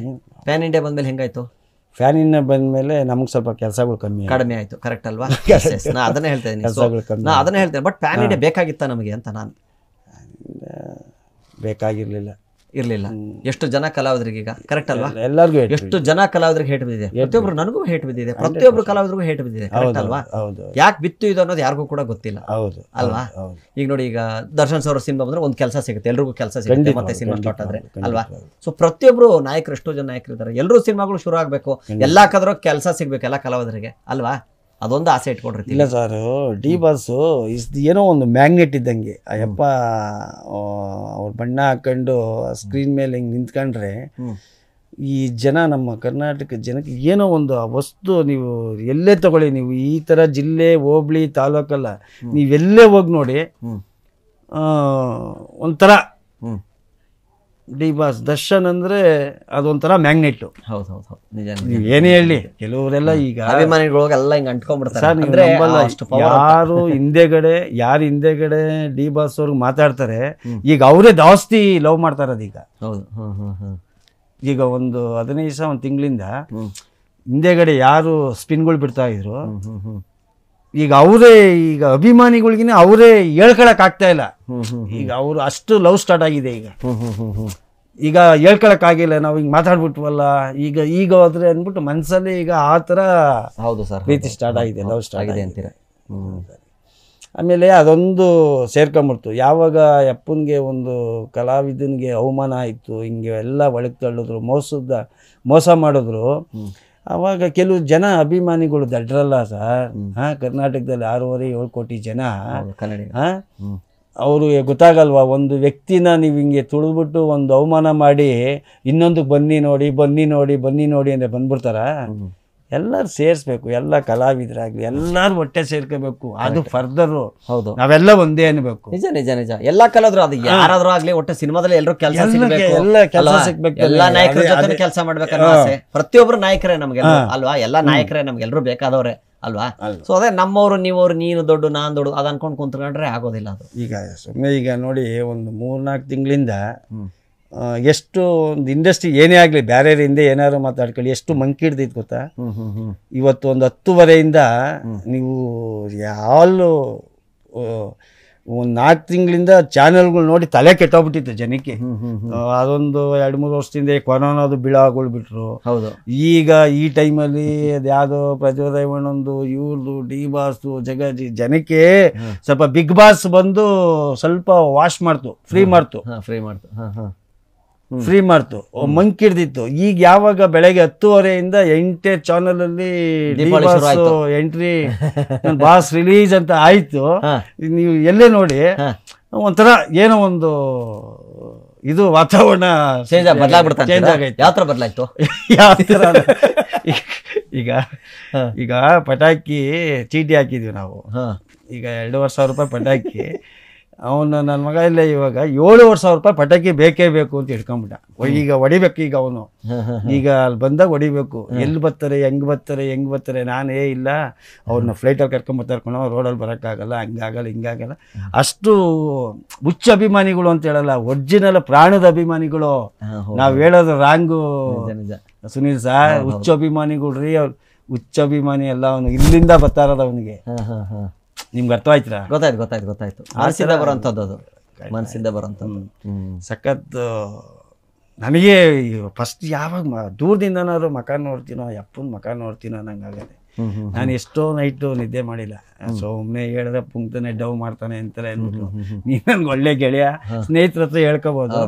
ಪ್ಯಾನ್ ಇಂಡಿಯಾ ಬಂದ್ಮೇಲೆ ಹೆಂಗಾಯ್ತು ಫ್ಯಾನ್ ಇಂಡಿಯಾ ಬಂದಮೇಲೆ ನಮ್ಗೆ ಸ್ವಲ್ಪ ಕೆಲಸಗಳು ಕಮ್ಮಿ ಕಡಿಮೆ ಆಯ್ತು ಕರೆಕ್ಟ್ ಅಲ್ವಾ ನಾ ಅದನ್ನೇ ಹೇಳ್ತಾ ಇದ್ದೀನಿ ನಾ ಅದನ್ನೇ ಹೇಳ್ತೇನೆ ಬಟ್ ಪ್ಯಾನ್ ಇಂಡಿಯಾ ಬೇಕಾಗಿತ್ತ ನಮಗೆ ಅಂತ ನಾನು ಬೇಕಾಗಿರಲಿಲ್ಲ ಇರಲಿಲ್ಲ ಎಷ್ಟು ಜನ ಕಲಾವಿದರಿಗೆ ಈಗ ಕರೆಕ್ಟ್ ಅಲ್ವಾ ಎಲ್ಲರಿಗೂ ಎಷ್ಟು ಜನ ಕಲಾವಿದರಿಗೆ ಹೇಟ್ ಬಿದ್ದಿದೆ ಪ್ರತಿಯೊಬ್ರು ನನಗೂ ಹೇಟ್ ಬಿದ್ದಿದೆ ಪ್ರತಿಯೊಬ್ರು ಕಲಾವಿದರಿಗೂ ಹೇಟ್ ಬಿದ್ದಿದೆ ಕರೆಕ್ಟ್ ಅಲ್ವಾ ಯಾಕೆ ಬಿತ್ತು ಇದು ಅನ್ನೋದು ಯಾರಿಗೂ ಕೂಡ ಗೊತ್ತಿಲ್ಲ ಅಲ್ವಾ ಈಗ ನೋಡಿ ಈಗ ದರ್ಶನ್ ಸರ್ ಸಿನಿಮಾ ಬಂದ್ರೆ ಒಂದು ಕೆಲಸ ಸಿಗುತ್ತೆ ಎಲ್ರಿಗೂ ಕೆಲಸ ಸಿಗುತ್ತೆ ಮತ್ತೆ ಸಿನಿಮಾ ಸ್ಟಾರ್ಟ್ ಆದ್ರೆ ಅಲ್ವಾ ಸೊ ಪ್ರತಿಯೊಬ್ರು ನಾಯಕರು ಎಷ್ಟೋ ಜನ ನಾಯಕರು ಇದ್ದಾರೆ ಎಲ್ಲರೂ ಸಿನಿಮಾಗಳು ಶುರು ಆಗಬೇಕು ಎಲ್ಲ ಕೆಲಸ ಸಿಗ್ಬೇಕು ಎಲ್ಲ ಕಲಾವಿದರಿಗೆ ಅಲ್ವಾ ಅದೊಂದು ಆಸೆ ಇಟ್ಕೊಡ್ರಿ ಇಲ್ಲ ಸರ್ ಡಿ ಬಾಸು ಇಸ್ ಏನೋ ಒಂದು ಮ್ಯಾಗ್ನೆಟ್ ಇದ್ದಂಗೆ ಅಯ್ಯಪ್ಪ ಅವ್ರ ಬಣ್ಣ ಹಾಕೊಂಡು ಸ್ಕ್ರೀನ್ ಮೇಲೆ ಹಿಂಗೆ ನಿಂತ್ಕೊಂಡ್ರೆ ಈ ಜನ ನಮ್ಮ ಕರ್ನಾಟಕ ಜನಕ್ಕೆ ಏನೋ ಒಂದು ವಸ್ತು ನೀವು ಎಲ್ಲೇ ತಗೊಳ್ಳಿ ನೀವು ಈ ಥರ ಜಿಲ್ಲೆ ಹೋಬಳಿ ತಾಲೂಕಲ್ಲ ನೀವೆಲ್ಲೇ ಹೋಗಿ ನೋಡಿ ಒಂಥರ ಡಿ ಬಾಸ್ ದರ್ಶನ್ ಅಂದ್ರೆ ಅದೊಂಥರ ಮ್ಯಾಗ್ನೆಟ್ ಹೌದು ಹೌದು ಏನೇ ಹೇಳಿ ಕೆಲವರೆಲ್ಲ ಈಗ ಅಂಟ್ಕೊಂಡ್ಬಿಡ್ತಾರೆ ಯಾರು ಹಿಂದೆಗಡೆ ಯಾರು ಹಿಂದೆಗಡೆ ಡಿ ಬಾಸ್ ಅವ್ರಿಗೆ ಮಾತಾಡ್ತಾರೆ ಈಗ ಅವರೇ ಜಾಸ್ತಿ ಲವ್ ಮಾಡ್ತಾರ ಅದೀಗ ಹೌದು ಈಗ ಒಂದು ಹದಿನೈದು ಸಾವಿರ ಒಂದು ತಿಂಗಳಿಂದ ಹಿಂದೆಗಡೆ ಯಾರು ಸ್ಪಿನ್ಗಳು ಬಿಡ್ತಾ ಇದ್ರು ಈಗ ಅವರೇ ಈಗ ಅಭಿಮಾನಿಗಳಿಗಿನ ಅವರೇ ಹೇಳ್ಕೊಳಕ್ ಆಗ್ತಾ ಇಲ್ಲ ಈಗ ಅವರು ಅಷ್ಟು ಲವ್ ಸ್ಟಾರ್ಟ್ ಆಗಿದೆ ಈಗ ಈಗ ಹೇಳ್ಕೊಳಕ್ ಆಗಿಲ್ಲ ನಾವು ಹಿಂಗೆ ಮಾತಾಡ್ಬಿಟ್ವಲ್ಲ ಈಗ ಈಗ ಹೋದ್ರೆ ಅಂದ್ಬಿಟ್ಟು ಮನಸ್ಸಲ್ಲಿ ಈಗ ಆ ಥರ ಹೌದು ಸರ್ ಪ್ರೀತಿ ಸ್ಟಾರ್ಟ್ ಆಗಿದೆ ಲವ್ ಸ್ಟಾರ್ಟ್ ಆಗಿದೆ ಅಂತೀರ ಆಮೇಲೆ ಅದೊಂದು ಸೇರ್ಕೊಂಬಿಡ್ತು ಯಾವಾಗ ಅಪ್ಪನಿಗೆ ಒಂದು ಕಲಾವಿದನ್ಗೆ ಅವಮಾನ ಆಯಿತು ಹಿಂಗೆ ಎಲ್ಲ ಒಳಗೆ ತಳ್ಳಿದ್ರು ಮೋಸದ ಮೋಸ ಮಾಡಿದ್ರು ಆವಾಗ ಕೆಲವು ಜನ ಅಭಿಮಾನಿಗಳು ದಡ್ರಲ್ಲ ಸರ್ ಹಾ ಕರ್ನಾಟಕದಲ್ಲಿ ಆರೂವರೆ ಏಳು ಕೋಟಿ ಜನ ಹಾ ಅವರು ಗೊತ್ತಾಗಲ್ವಾ ಒಂದು ವ್ಯಕ್ತಿನ ನೀವು ಹಿಂಗೆ ತುಳಿದ್ಬಿಟ್ಟು ಒಂದು ಅವಮಾನ ಮಾಡಿ ಇನ್ನೊಂದು ಬನ್ನಿ ನೋಡಿ ಬನ್ನಿ ನೋಡಿ ಬನ್ನಿ ನೋಡಿ ಅಂದರೆ ಬಂದ್ಬಿಡ್ತಾರ ಎಲ್ಲರೂ ಸೇರಿಸ್ಬೇಕು ಎಲ್ಲ ಕಲಾವಿದರಾಗ್ಲಿ ಎಲ್ಲರೂ ಒಟ್ಟೆ ಸೇರ್ಕೋಬೇಕು ಅದು ಫರ್ದರ್ ಹೌದು ನಾವೆಲ್ಲ ಒಂದೇ ಅನ್ಬೇಕು ನಿಜ ನಿಜ ನಿಜ ಎಲ್ಲಾ ಕಲಾದ್ರು ಅದು ಯಾರಾದ್ರೂ ಆಗ್ಲಿ ಒಟ್ಟೆ ಸಿನಿಮಾದಲ್ಲಿ ಎಲ್ಲರೂ ಕೆಲಸ ಸಿಗ್ಬೇಕು ಎಲ್ಲ ಕೆಲಸ ಎಲ್ಲಾ ನಾಯಕರ ಜೊತೆ ಕೆಲಸ ಮಾಡ್ಬೇಕನ್ನೋ ಆಸೆ ಪ್ರತಿಯೊಬ್ರು ನಾಯಕರೇ ನಮ್ಗೆ ಅಲ್ವಾ ಎಲ್ಲಾ ನಾಯಕರೇ ನಮ್ಗೆ ಎಲ್ಲರೂ ಬೇಕಾದವ್ರೆ ಅಲ್ವಾ ಸೊ ಅದೇ ನಮ್ಮವರು ನೀವವ್ರು ನೀನು ದೊಡ್ಡ ನಾನ್ ದೊಡ್ಡ ಅದ್ ಅನ್ಕೊಂಡ್ ಕುಂತ್ಕೊಂಡ್ರೆ ಆಗೋದಿಲ್ಲ ಅದು ಈಗ ಸುಮ್ಮನೆ ಈಗ ನೋಡಿ ಒಂದು ಮೂರ್ನಾಲ್ಕು ತಿಂಗಳಿಂದ ಎಷ್ಟು ಒಂದು ಇಂಡಸ್ಟ್ರಿ ಏನೇ ಆಗಲಿ ಬೇರೆ ಹಿಂದೆ ಏನಾದ್ರು ಮಾತಾಡ್ಕೊಳ್ಳಿ ಎಷ್ಟು ಮಂಕಿ ಗೊತ್ತಾ ಇವತ್ತು ಒಂದು ಹತ್ತುವರೆಯಿಂದ ನೀವು ಯಾವ ಒಂದು ನಾಲ್ಕು ತಿಂಗಳಿಂದ ಚಾನೆಲ್ಗಳು ನೋಡಿ ತಲೆ ಕೆಟ್ಟೋಗ್ಬಿಟ್ಟಿತ್ತು ಜನಕ್ಕೆ ಅದೊಂದು ಎರಡು ಮೂರು ವರ್ಷದಿಂದ ಕೊರೋನಾದು ಬಿಳಾಗೊಳ್ಬಿಟ್ರು ಹೌದು ಈಗ ಈ ಟೈಮಲ್ಲಿ ಅದು ಯಾವುದೋ ಪ್ರಜೋದಯವಣ್ಣೊಂದು ಇವ್ರದು ಡಿ ಬಾಸು ಜಗಜಿ ಜನಕ್ಕೆ ಸ್ವಲ್ಪ ಬಿಗ್ ಬಾಸ್ ಬಂದು ಸ್ವಲ್ಪ ವಾಶ್ ಮಾಡ್ತು ಫ್ರೀ ಮಾಡ್ತು ಫ್ರೀ ಮಾಡ್ತು ಫ್ರೀ ಮಾಡ್ತು ಮಂಕಿಡ್ದಿತ್ತು ಈಗ ಯಾವಾಗ ಬೆಳಗ್ಗೆ ಹತ್ತುವರೆಯಿಂದ ಎಂಟೇ ಚಾನಲ್ ಅಲ್ಲಿ ಎಂಟ್ರಿ ಬಾಸ್ ರಿಲೀಸ್ ಅಂತ ಆಯ್ತು ನೀವು ಎಲ್ಲೇ ನೋಡಿ ಒಂಥರ ಏನೋ ಒಂದು ಇದು ವಾತಾವರಣ ಚೇಂಜ್ ಚೇಂಜ್ ಈಗ ಈಗ ಪಟಾಕಿ ಚೀಟಿ ಹಾಕಿದ್ವಿ ನಾವು ಈಗ ಎರಡೂವರೆ ಸಾವಿರ ರೂಪಾಯಿ ಪಟಾಕಿ ಅವನು ನನ್ನ ಮಗ ಇಲ್ಲ ಇವಾಗ ಏಳುವರೆ ಸಾವಿರ ರೂಪಾಯಿ ಪಟಾಕಿ ಬೇಕೇ ಬೇಕು ಅಂತ ಹಿಡ್ಕೊಂಬಿಟ್ಟ ಈಗ ಹೊಡಿಬೇಕು ಈಗ ಅವನು ಈಗ ಅಲ್ಲಿ ಬಂದಾಗ ಹೊಡಿಬೇಕು ಎಲ್ಲಿ ಬರ್ತಾರೆ ಹೆಂಗೆ ಬರ್ತಾರೆ ಹೆಂಗೆ ಬರ್ತಾರೆ ನಾನೇ ಇಲ್ಲ ಅವ್ರನ್ನ ಫ್ಲೈಟಲ್ಲಿ ಕರ್ಕೊಂಬರ್ತಾರೆ ಕಣೋ ರೋಡಲ್ಲಿ ಬರೋಕ್ಕಾಗಲ್ಲ ಹಂಗಾಗಲ್ಲ ಹಿಂಗಾಗಲ್ಲ ಅಷ್ಟು ಹುಚ್ಚ ಅಭಿಮಾನಿಗಳು ಅಂತ ಹೇಳಲ್ಲ ಒರ್ಜಿನಲ್ ಪ್ರಾಣದ ಅಭಿಮಾನಿಗಳು ನಾವು ಹೇಳೋದು ರಾಂಗು ಸುನೀಲ್ ಸಾರ್ ಹುಚ್ಚ ಅಭಿಮಾನಿಗಳು ರೀ ಅವ್ರು ಹುಚ್ಚ ಅಭಿಮಾನಿ ಎಲ್ಲ ಅವನು ಇಲ್ಲಿಂದ ಬರ್ತಾರದ ಅವನಿಗೆ ನಿಮ್ಗೆ ಅರ್ಥ ಆಯ್ತಾ ಗೊತ್ತಾಯ್ತು ಗೊತ್ತಾಯ್ತು ಗೊತ್ತಾಯ್ತು ಮನಸ್ಸಿಂದ ಬರೋಂಥದ್ದು ಅದು ಮನಸ್ಸಿಂದ ಬರೋಂಥದ್ದು ಸಖತ್ ನನಗೆ ಫಸ್ಟ್ ಯಾವಾಗ ಮ ದೂರದಿಂದನಾದ್ರು ಮಕ ನೋಡ್ತೀನೋ ಯಪ್ಪನ ಮಕ ನೋಡ್ತೀನೋ ಆಗಲ್ಲ ನಾನು ಎಷ್ಟೋ ನೈಟು ನಿದ್ದೆ ಮಾಡಿಲ್ಲ ಸೊಮ್ಮೆ ಹೇಳಿದ್ರೆ ಪುಂಗ್ತಾನೆ ಡವ್ ಮಾಡ್ತಾನೆ ಅಂತಾರೆ ನೀನು ನನ್ಗೆ ಒಳ್ಳೆ ಗೆಳೆಯ ಸ್ನೇಹಿತರ ಹತ್ರ ಹೇಳ್ಕೋಬೋದು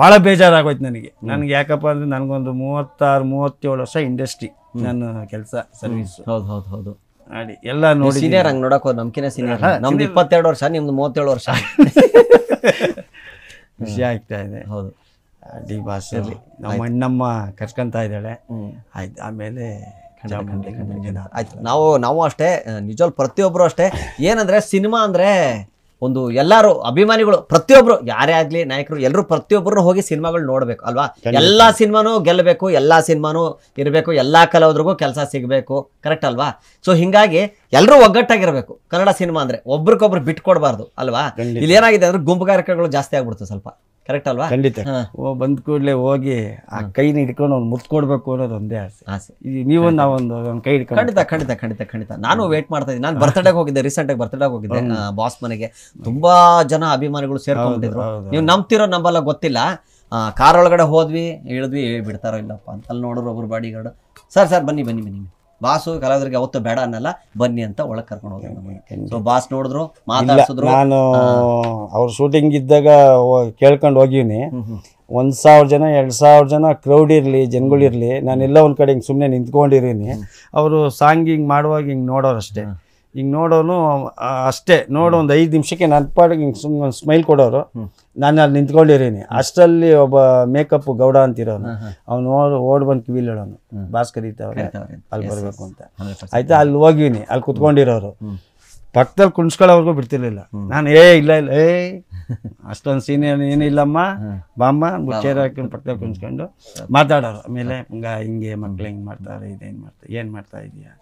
ಭಾಳ ಬೇಜಾರಾಗೋಯ್ತು ನನಗೆ ನನಗೆ ಯಾಕಪ್ಪ ಅಂದ್ರೆ ನನ್ಗೊಂದು ಮೂವತ್ತಾರು ಮೂವತ್ತೇಳು ವರ್ಷ ಇಂಡಸ್ಟ್ರಿ ನನ್ನ ಕೆಲಸ ಸರ್ವಿಸ್ ಹೌದು ಹೌದು ಹೌದು ನೋಡಿ ಎಲ್ಲ ನೋಡಿ ಸೀನಿಯರ್ ಹಂಗ್ ನೋಡಕ್ ಹೋದ ನಮ್ಕಿನ ಸೀನಿಯರ್ ನಮ್ದು ಇಪ್ಪತ್ತೆರಡು ವರ್ಷ ನಿಮ್ದು ಮೂವತ್ತೇಳು ವರ್ಷ ಖುಷಿ ಆಗ್ತಾ ಇದೆ ಹೌದು ಡಿ ಭಾಷೆಯಲ್ಲಿ ನಮ್ಮ ಅಣ್ಣಮ್ಮ ಕರ್ಕೊಂತ ಇದ್ದಾಳೆ ಆಯ್ತು ಆಮೇಲೆ ಆಯ್ತು ನಾವು ನಾವು ಅಷ್ಟೇ ನಿಜವಾಗ್ ಪ್ರತಿಯೊಬ್ಬರು ಅಷ್ಟೇ ಏನಂದ್ರೆ ಸಿನಿಮಾ ಅಂದ್ರೆ ಒಂದು ಎಲ್ಲರೂ ಅಭಿಮಾನಿಗಳು ಪ್ರತಿಯೊಬ್ರು ಯಾರೇ ಆಗ್ಲಿ ನಾಯಕರು ಎಲ್ಲರೂ ಪ್ರತಿಯೊಬ್ಬರು ಹೋಗಿ ಸಿನಿಮಾಗಳು ನೋಡ್ಬೇಕು ಅಲ್ವಾ ಎಲ್ಲಾ ಸಿನಿಮಾನು ಗೆಲ್ಲಬೇಕು ಎಲ್ಲಾ ಸಿನಿಮಾನು ಇರಬೇಕು ಎಲ್ಲಾ ಕಲಾವಿದ್ರಿಗೂ ಕೆಲಸ ಸಿಗಬೇಕು ಕರೆಕ್ಟ್ ಅಲ್ವಾ ಸೊ ಹಿಂಗಾಗಿ ಎಲ್ಲರೂ ಒಗ್ಗಟ್ಟಾಗಿರ್ಬೇಕು ಕನ್ನಡ ಸಿನಿಮಾ ಅಂದ್ರೆ ಒಬ್ರಿಗೊಬ್ರು ಬಿಟ್ಕೊಡ್ಬಾರ್ದು ಅಲ್ವಾ ಇಲ್ಲಿ ಏನಾಗಿದೆ ಅಂದ್ರೆ ಕಾರ್ಯಕ್ರಮಗಳು ಜಾಸ್ತಿ ಆಗ್ಬಿಡ್ತು ಸ್ವಲ್ಪ ಕರೆಕ್ಟ್ ಅಲ್ವಾ ಖಂಡಿತ ಓ ಬಂದ ಕೂಡಲೇ ಹೋಗಿ ಆ ಕೈನ ಹಿಡ್ಕೊಂಡು ಅವ್ನು ಮುತ್ಕೊಡ್ಬೇಕು ಅನ್ನೋದು ಒಂದೇ ಆಸೆ ಆಸೆ ನೀವು ನಾವೊಂದು ಕೈ ಹಿಡ್ಕೊಂಡು ಖಂಡಿತ ಖಂಡಿತ ಖಂಡಿತ ಖಂಡಿತ ನಾನು ವೇಟ್ ಮಾಡ್ತಾ ಇದ್ದೀನಿ ನಾನು ಬರ್ತಡೇಗೆ ಹೋಗಿದ್ದೆ ರೀಸೆಂಟಾಗಿ ಬರ್ತಡೇಗೆ ಹೋಗಿದ್ದೆ ಬಾಸ್ ಮನೆಗೆ ತುಂಬಾ ಜನ ಅಭಿಮಾನಿಗಳು ಸೇರ್ಕೊಂಡಿದ್ರು ನೀವು ನಂಬ್ತಿರೋ ನಂಬಲ್ಲ ಗೊತ್ತಿಲ್ಲ ಕಾರ್ ಒಳಗಡೆ ಹೋದ್ವಿ ಹೇಳಿದ್ವಿ ಬಿಡ್ತಾರೋ ಇಲ್ಲಪ್ಪ ಅಂತ ಅಲ್ಲಿ ನೋಡೋರು ಒಬ್ರು ಬಾಡಿಗಾರ್ಡು ಸರ್ ಸರ್ ಬನ್ನಿ ಬನ್ನಿ ಬನ್ನಿ ಬಾಸು ಕಲಾವಿದರಿಗೆ ಅವತ್ತು ಬೇಡ ಅನ್ನಲ್ಲ ಬನ್ನಿ ಅಂತ ಒಳಗೆ ಕರ್ಕೊಂಡು ಹೋದ್ರು ಬಾಸ್ ನೋಡಿದ್ರು ಮಾತಾಡ್ಸಿದ್ರು ನಾನು ಅವ್ರ ಶೂಟಿಂಗ್ ಇದ್ದಾಗ ಕೇಳ್ಕೊಂಡು ಹೋಗಿನಿ ಒಂದ್ ಸಾವಿರ ಜನ ಎರಡ್ ಸಾವಿರ ಜನ ಕ್ರೌಡ್ ಇರ್ಲಿ ಜನಗಳಿರ್ಲಿ ನಾನೆಲ್ಲ ಒಂದ್ ಕಡೆ ಹಿಂಗ್ ಸುಮ್ಮನೆ ನಿಂತ್ಕೊಂಡಿರೀನಿ ಅವರು ಸಾಂಗ್ ಹಿಂಗ್ ಮಾಡುವಾಗ ಹಿಂಗ್ ನೋಡೋರು ಅಷ್ಟೇ ಹಿಂಗೆ ನೋಡೋನು ಅಷ್ಟೇ ನೋಡೋ ಒಂದು ಐದು ನಿಮಿಷಕ್ಕೆ ನನ್ನ ಪಾಡಿಗೆ ಹಿಂಗೆ ಸುಮ್ಮನೆ ಒಂದು ಸ್ಮೈಲ್ ಕೊಡೋರು ನಾನು ಅಲ್ಲಿ ನಿಂತ್ಕೊಂಡಿರೀನಿ ಅಷ್ಟರಲ್ಲಿ ಒಬ್ಬ ಮೇಕಪ್ ಗೌಡ ಅಂತಿರೋನು ಅವ್ನು ಓಡಿ ಓಡ್ ಬಂದು ಕಿವಿಲ್ ಹೇಳೋನು ಬಾಸ್ ಅಲ್ಲಿ ಬರಬೇಕು ಅಂತ ಆಯ್ತಾ ಅಲ್ಲಿ ಹೋಗಿವಿನಿ ಅಲ್ಲಿ ಕುತ್ಕೊಂಡಿರೋರು ಪಕ್ಕದಲ್ಲಿ ಕುಣ್ಸ್ಕೊಳ್ಳೋವ್ರಿಗೂ ಬಿಡ್ತಿರ್ಲಿಲ್ಲ ನಾನು ಏ ಇಲ್ಲ ಇಲ್ಲ ಏ ಅಷ್ಟೊಂದು ಸೀನ್ ಏನು ಇಲ್ಲಮ್ಮ ಬಾಮ್ಮ ಚೇರ್ ಹಾಕೊಂಡು ಪಕ್ಕದಲ್ಲಿ ಕುಣಿಸ್ಕೊಂಡು ಮಾತಾಡೋರು ಆಮೇಲೆ ಹಿಂಗ ಹಿಂಗೆ ಮಕ್ಳು ಹಿಂಗೆ ಮಾಡ್ತಾರೆ ಇದೇನು ಮಾಡ್ತಾರೆ ಏನು ಮಾಡ್ತಾ ಇದೆಯಾ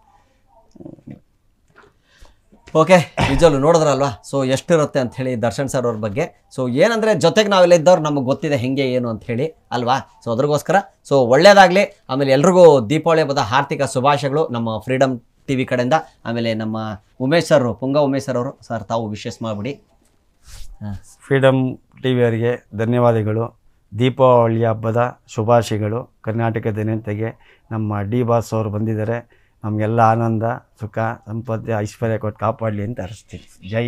ಓಕೆ ನಿಜಲು ನೋಡಿದ್ರಲ್ವಾ ಸೊ ಎಷ್ಟಿರುತ್ತೆ ಅಂತ ಹೇಳಿ ದರ್ಶನ್ ಸರ್ ಅವ್ರ ಬಗ್ಗೆ ಸೊ ಏನಂದರೆ ಜೊತೆಗೆ ನಾವೆಲ್ಲ ಇದ್ದವ್ರು ನಮಗೆ ಗೊತ್ತಿದೆ ಹೆಂಗೆ ಏನು ಅಂತ ಹೇಳಿ ಅಲ್ವಾ ಸೊ ಅದ್ರಿಗೋಸ್ಕರ ಸೊ ಒಳ್ಳೇದಾಗಲಿ ಆಮೇಲೆ ಎಲ್ರಿಗೂ ದೀಪಾವಳಿ ಹಬ್ಬದ ಆರ್ಥಿಕ ಶುಭಾಶಯಗಳು ನಮ್ಮ ಫ್ರೀಡಮ್ ಟಿ ವಿ ಕಡೆಯಿಂದ ಆಮೇಲೆ ನಮ್ಮ ಉಮೇಶ್ ಸರ್ ಪುಂಗ ಉಮೇಶ್ ಸರ್ ಅವರು ಸರ್ ತಾವು ವಿಶೇಷ ಮಾಡಿಬಿಡಿ ಫ್ರೀಡಮ್ ಟಿ ಅವರಿಗೆ ಧನ್ಯವಾದಗಳು ದೀಪಾವಳಿ ಹಬ್ಬದ ಶುಭಾಶಯಗಳು ಕರ್ನಾಟಕ ಜನತೆಗೆ ನಮ್ಮ ಡಿ ಬಾಸ್ ಅವರು ಬಂದಿದ್ದಾರೆ ನಮಗೆಲ್ಲ ಆನಂದ ಸುಖ ಸಂಪತ್ತು ಐಶ್ವರ್ಯ ಕೊಟ್ಟು ಕಾಪಾಡಲಿ ಅಂತ ಅರಿಸ್ತೀನಿ ಜೈ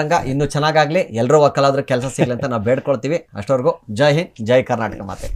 ರಂಗ ಇನ್ನೂ ಚೆನ್ನಾಗಾಗಲಿ ಎಲ್ಲರೂ ಒಕ್ಕಲಾದರೂ ಕೆಲಸ ಸಿಗಲಿ ಅಂತ ನಾವು ಬೇಡ್ಕೊಳ್ತೀವಿ ಅಷ್ಟವರೆಗೂ ಜೈ ಹಿಂದ್ ಜೈ ಕರ್ನಾಟಕ ಮಾತೆ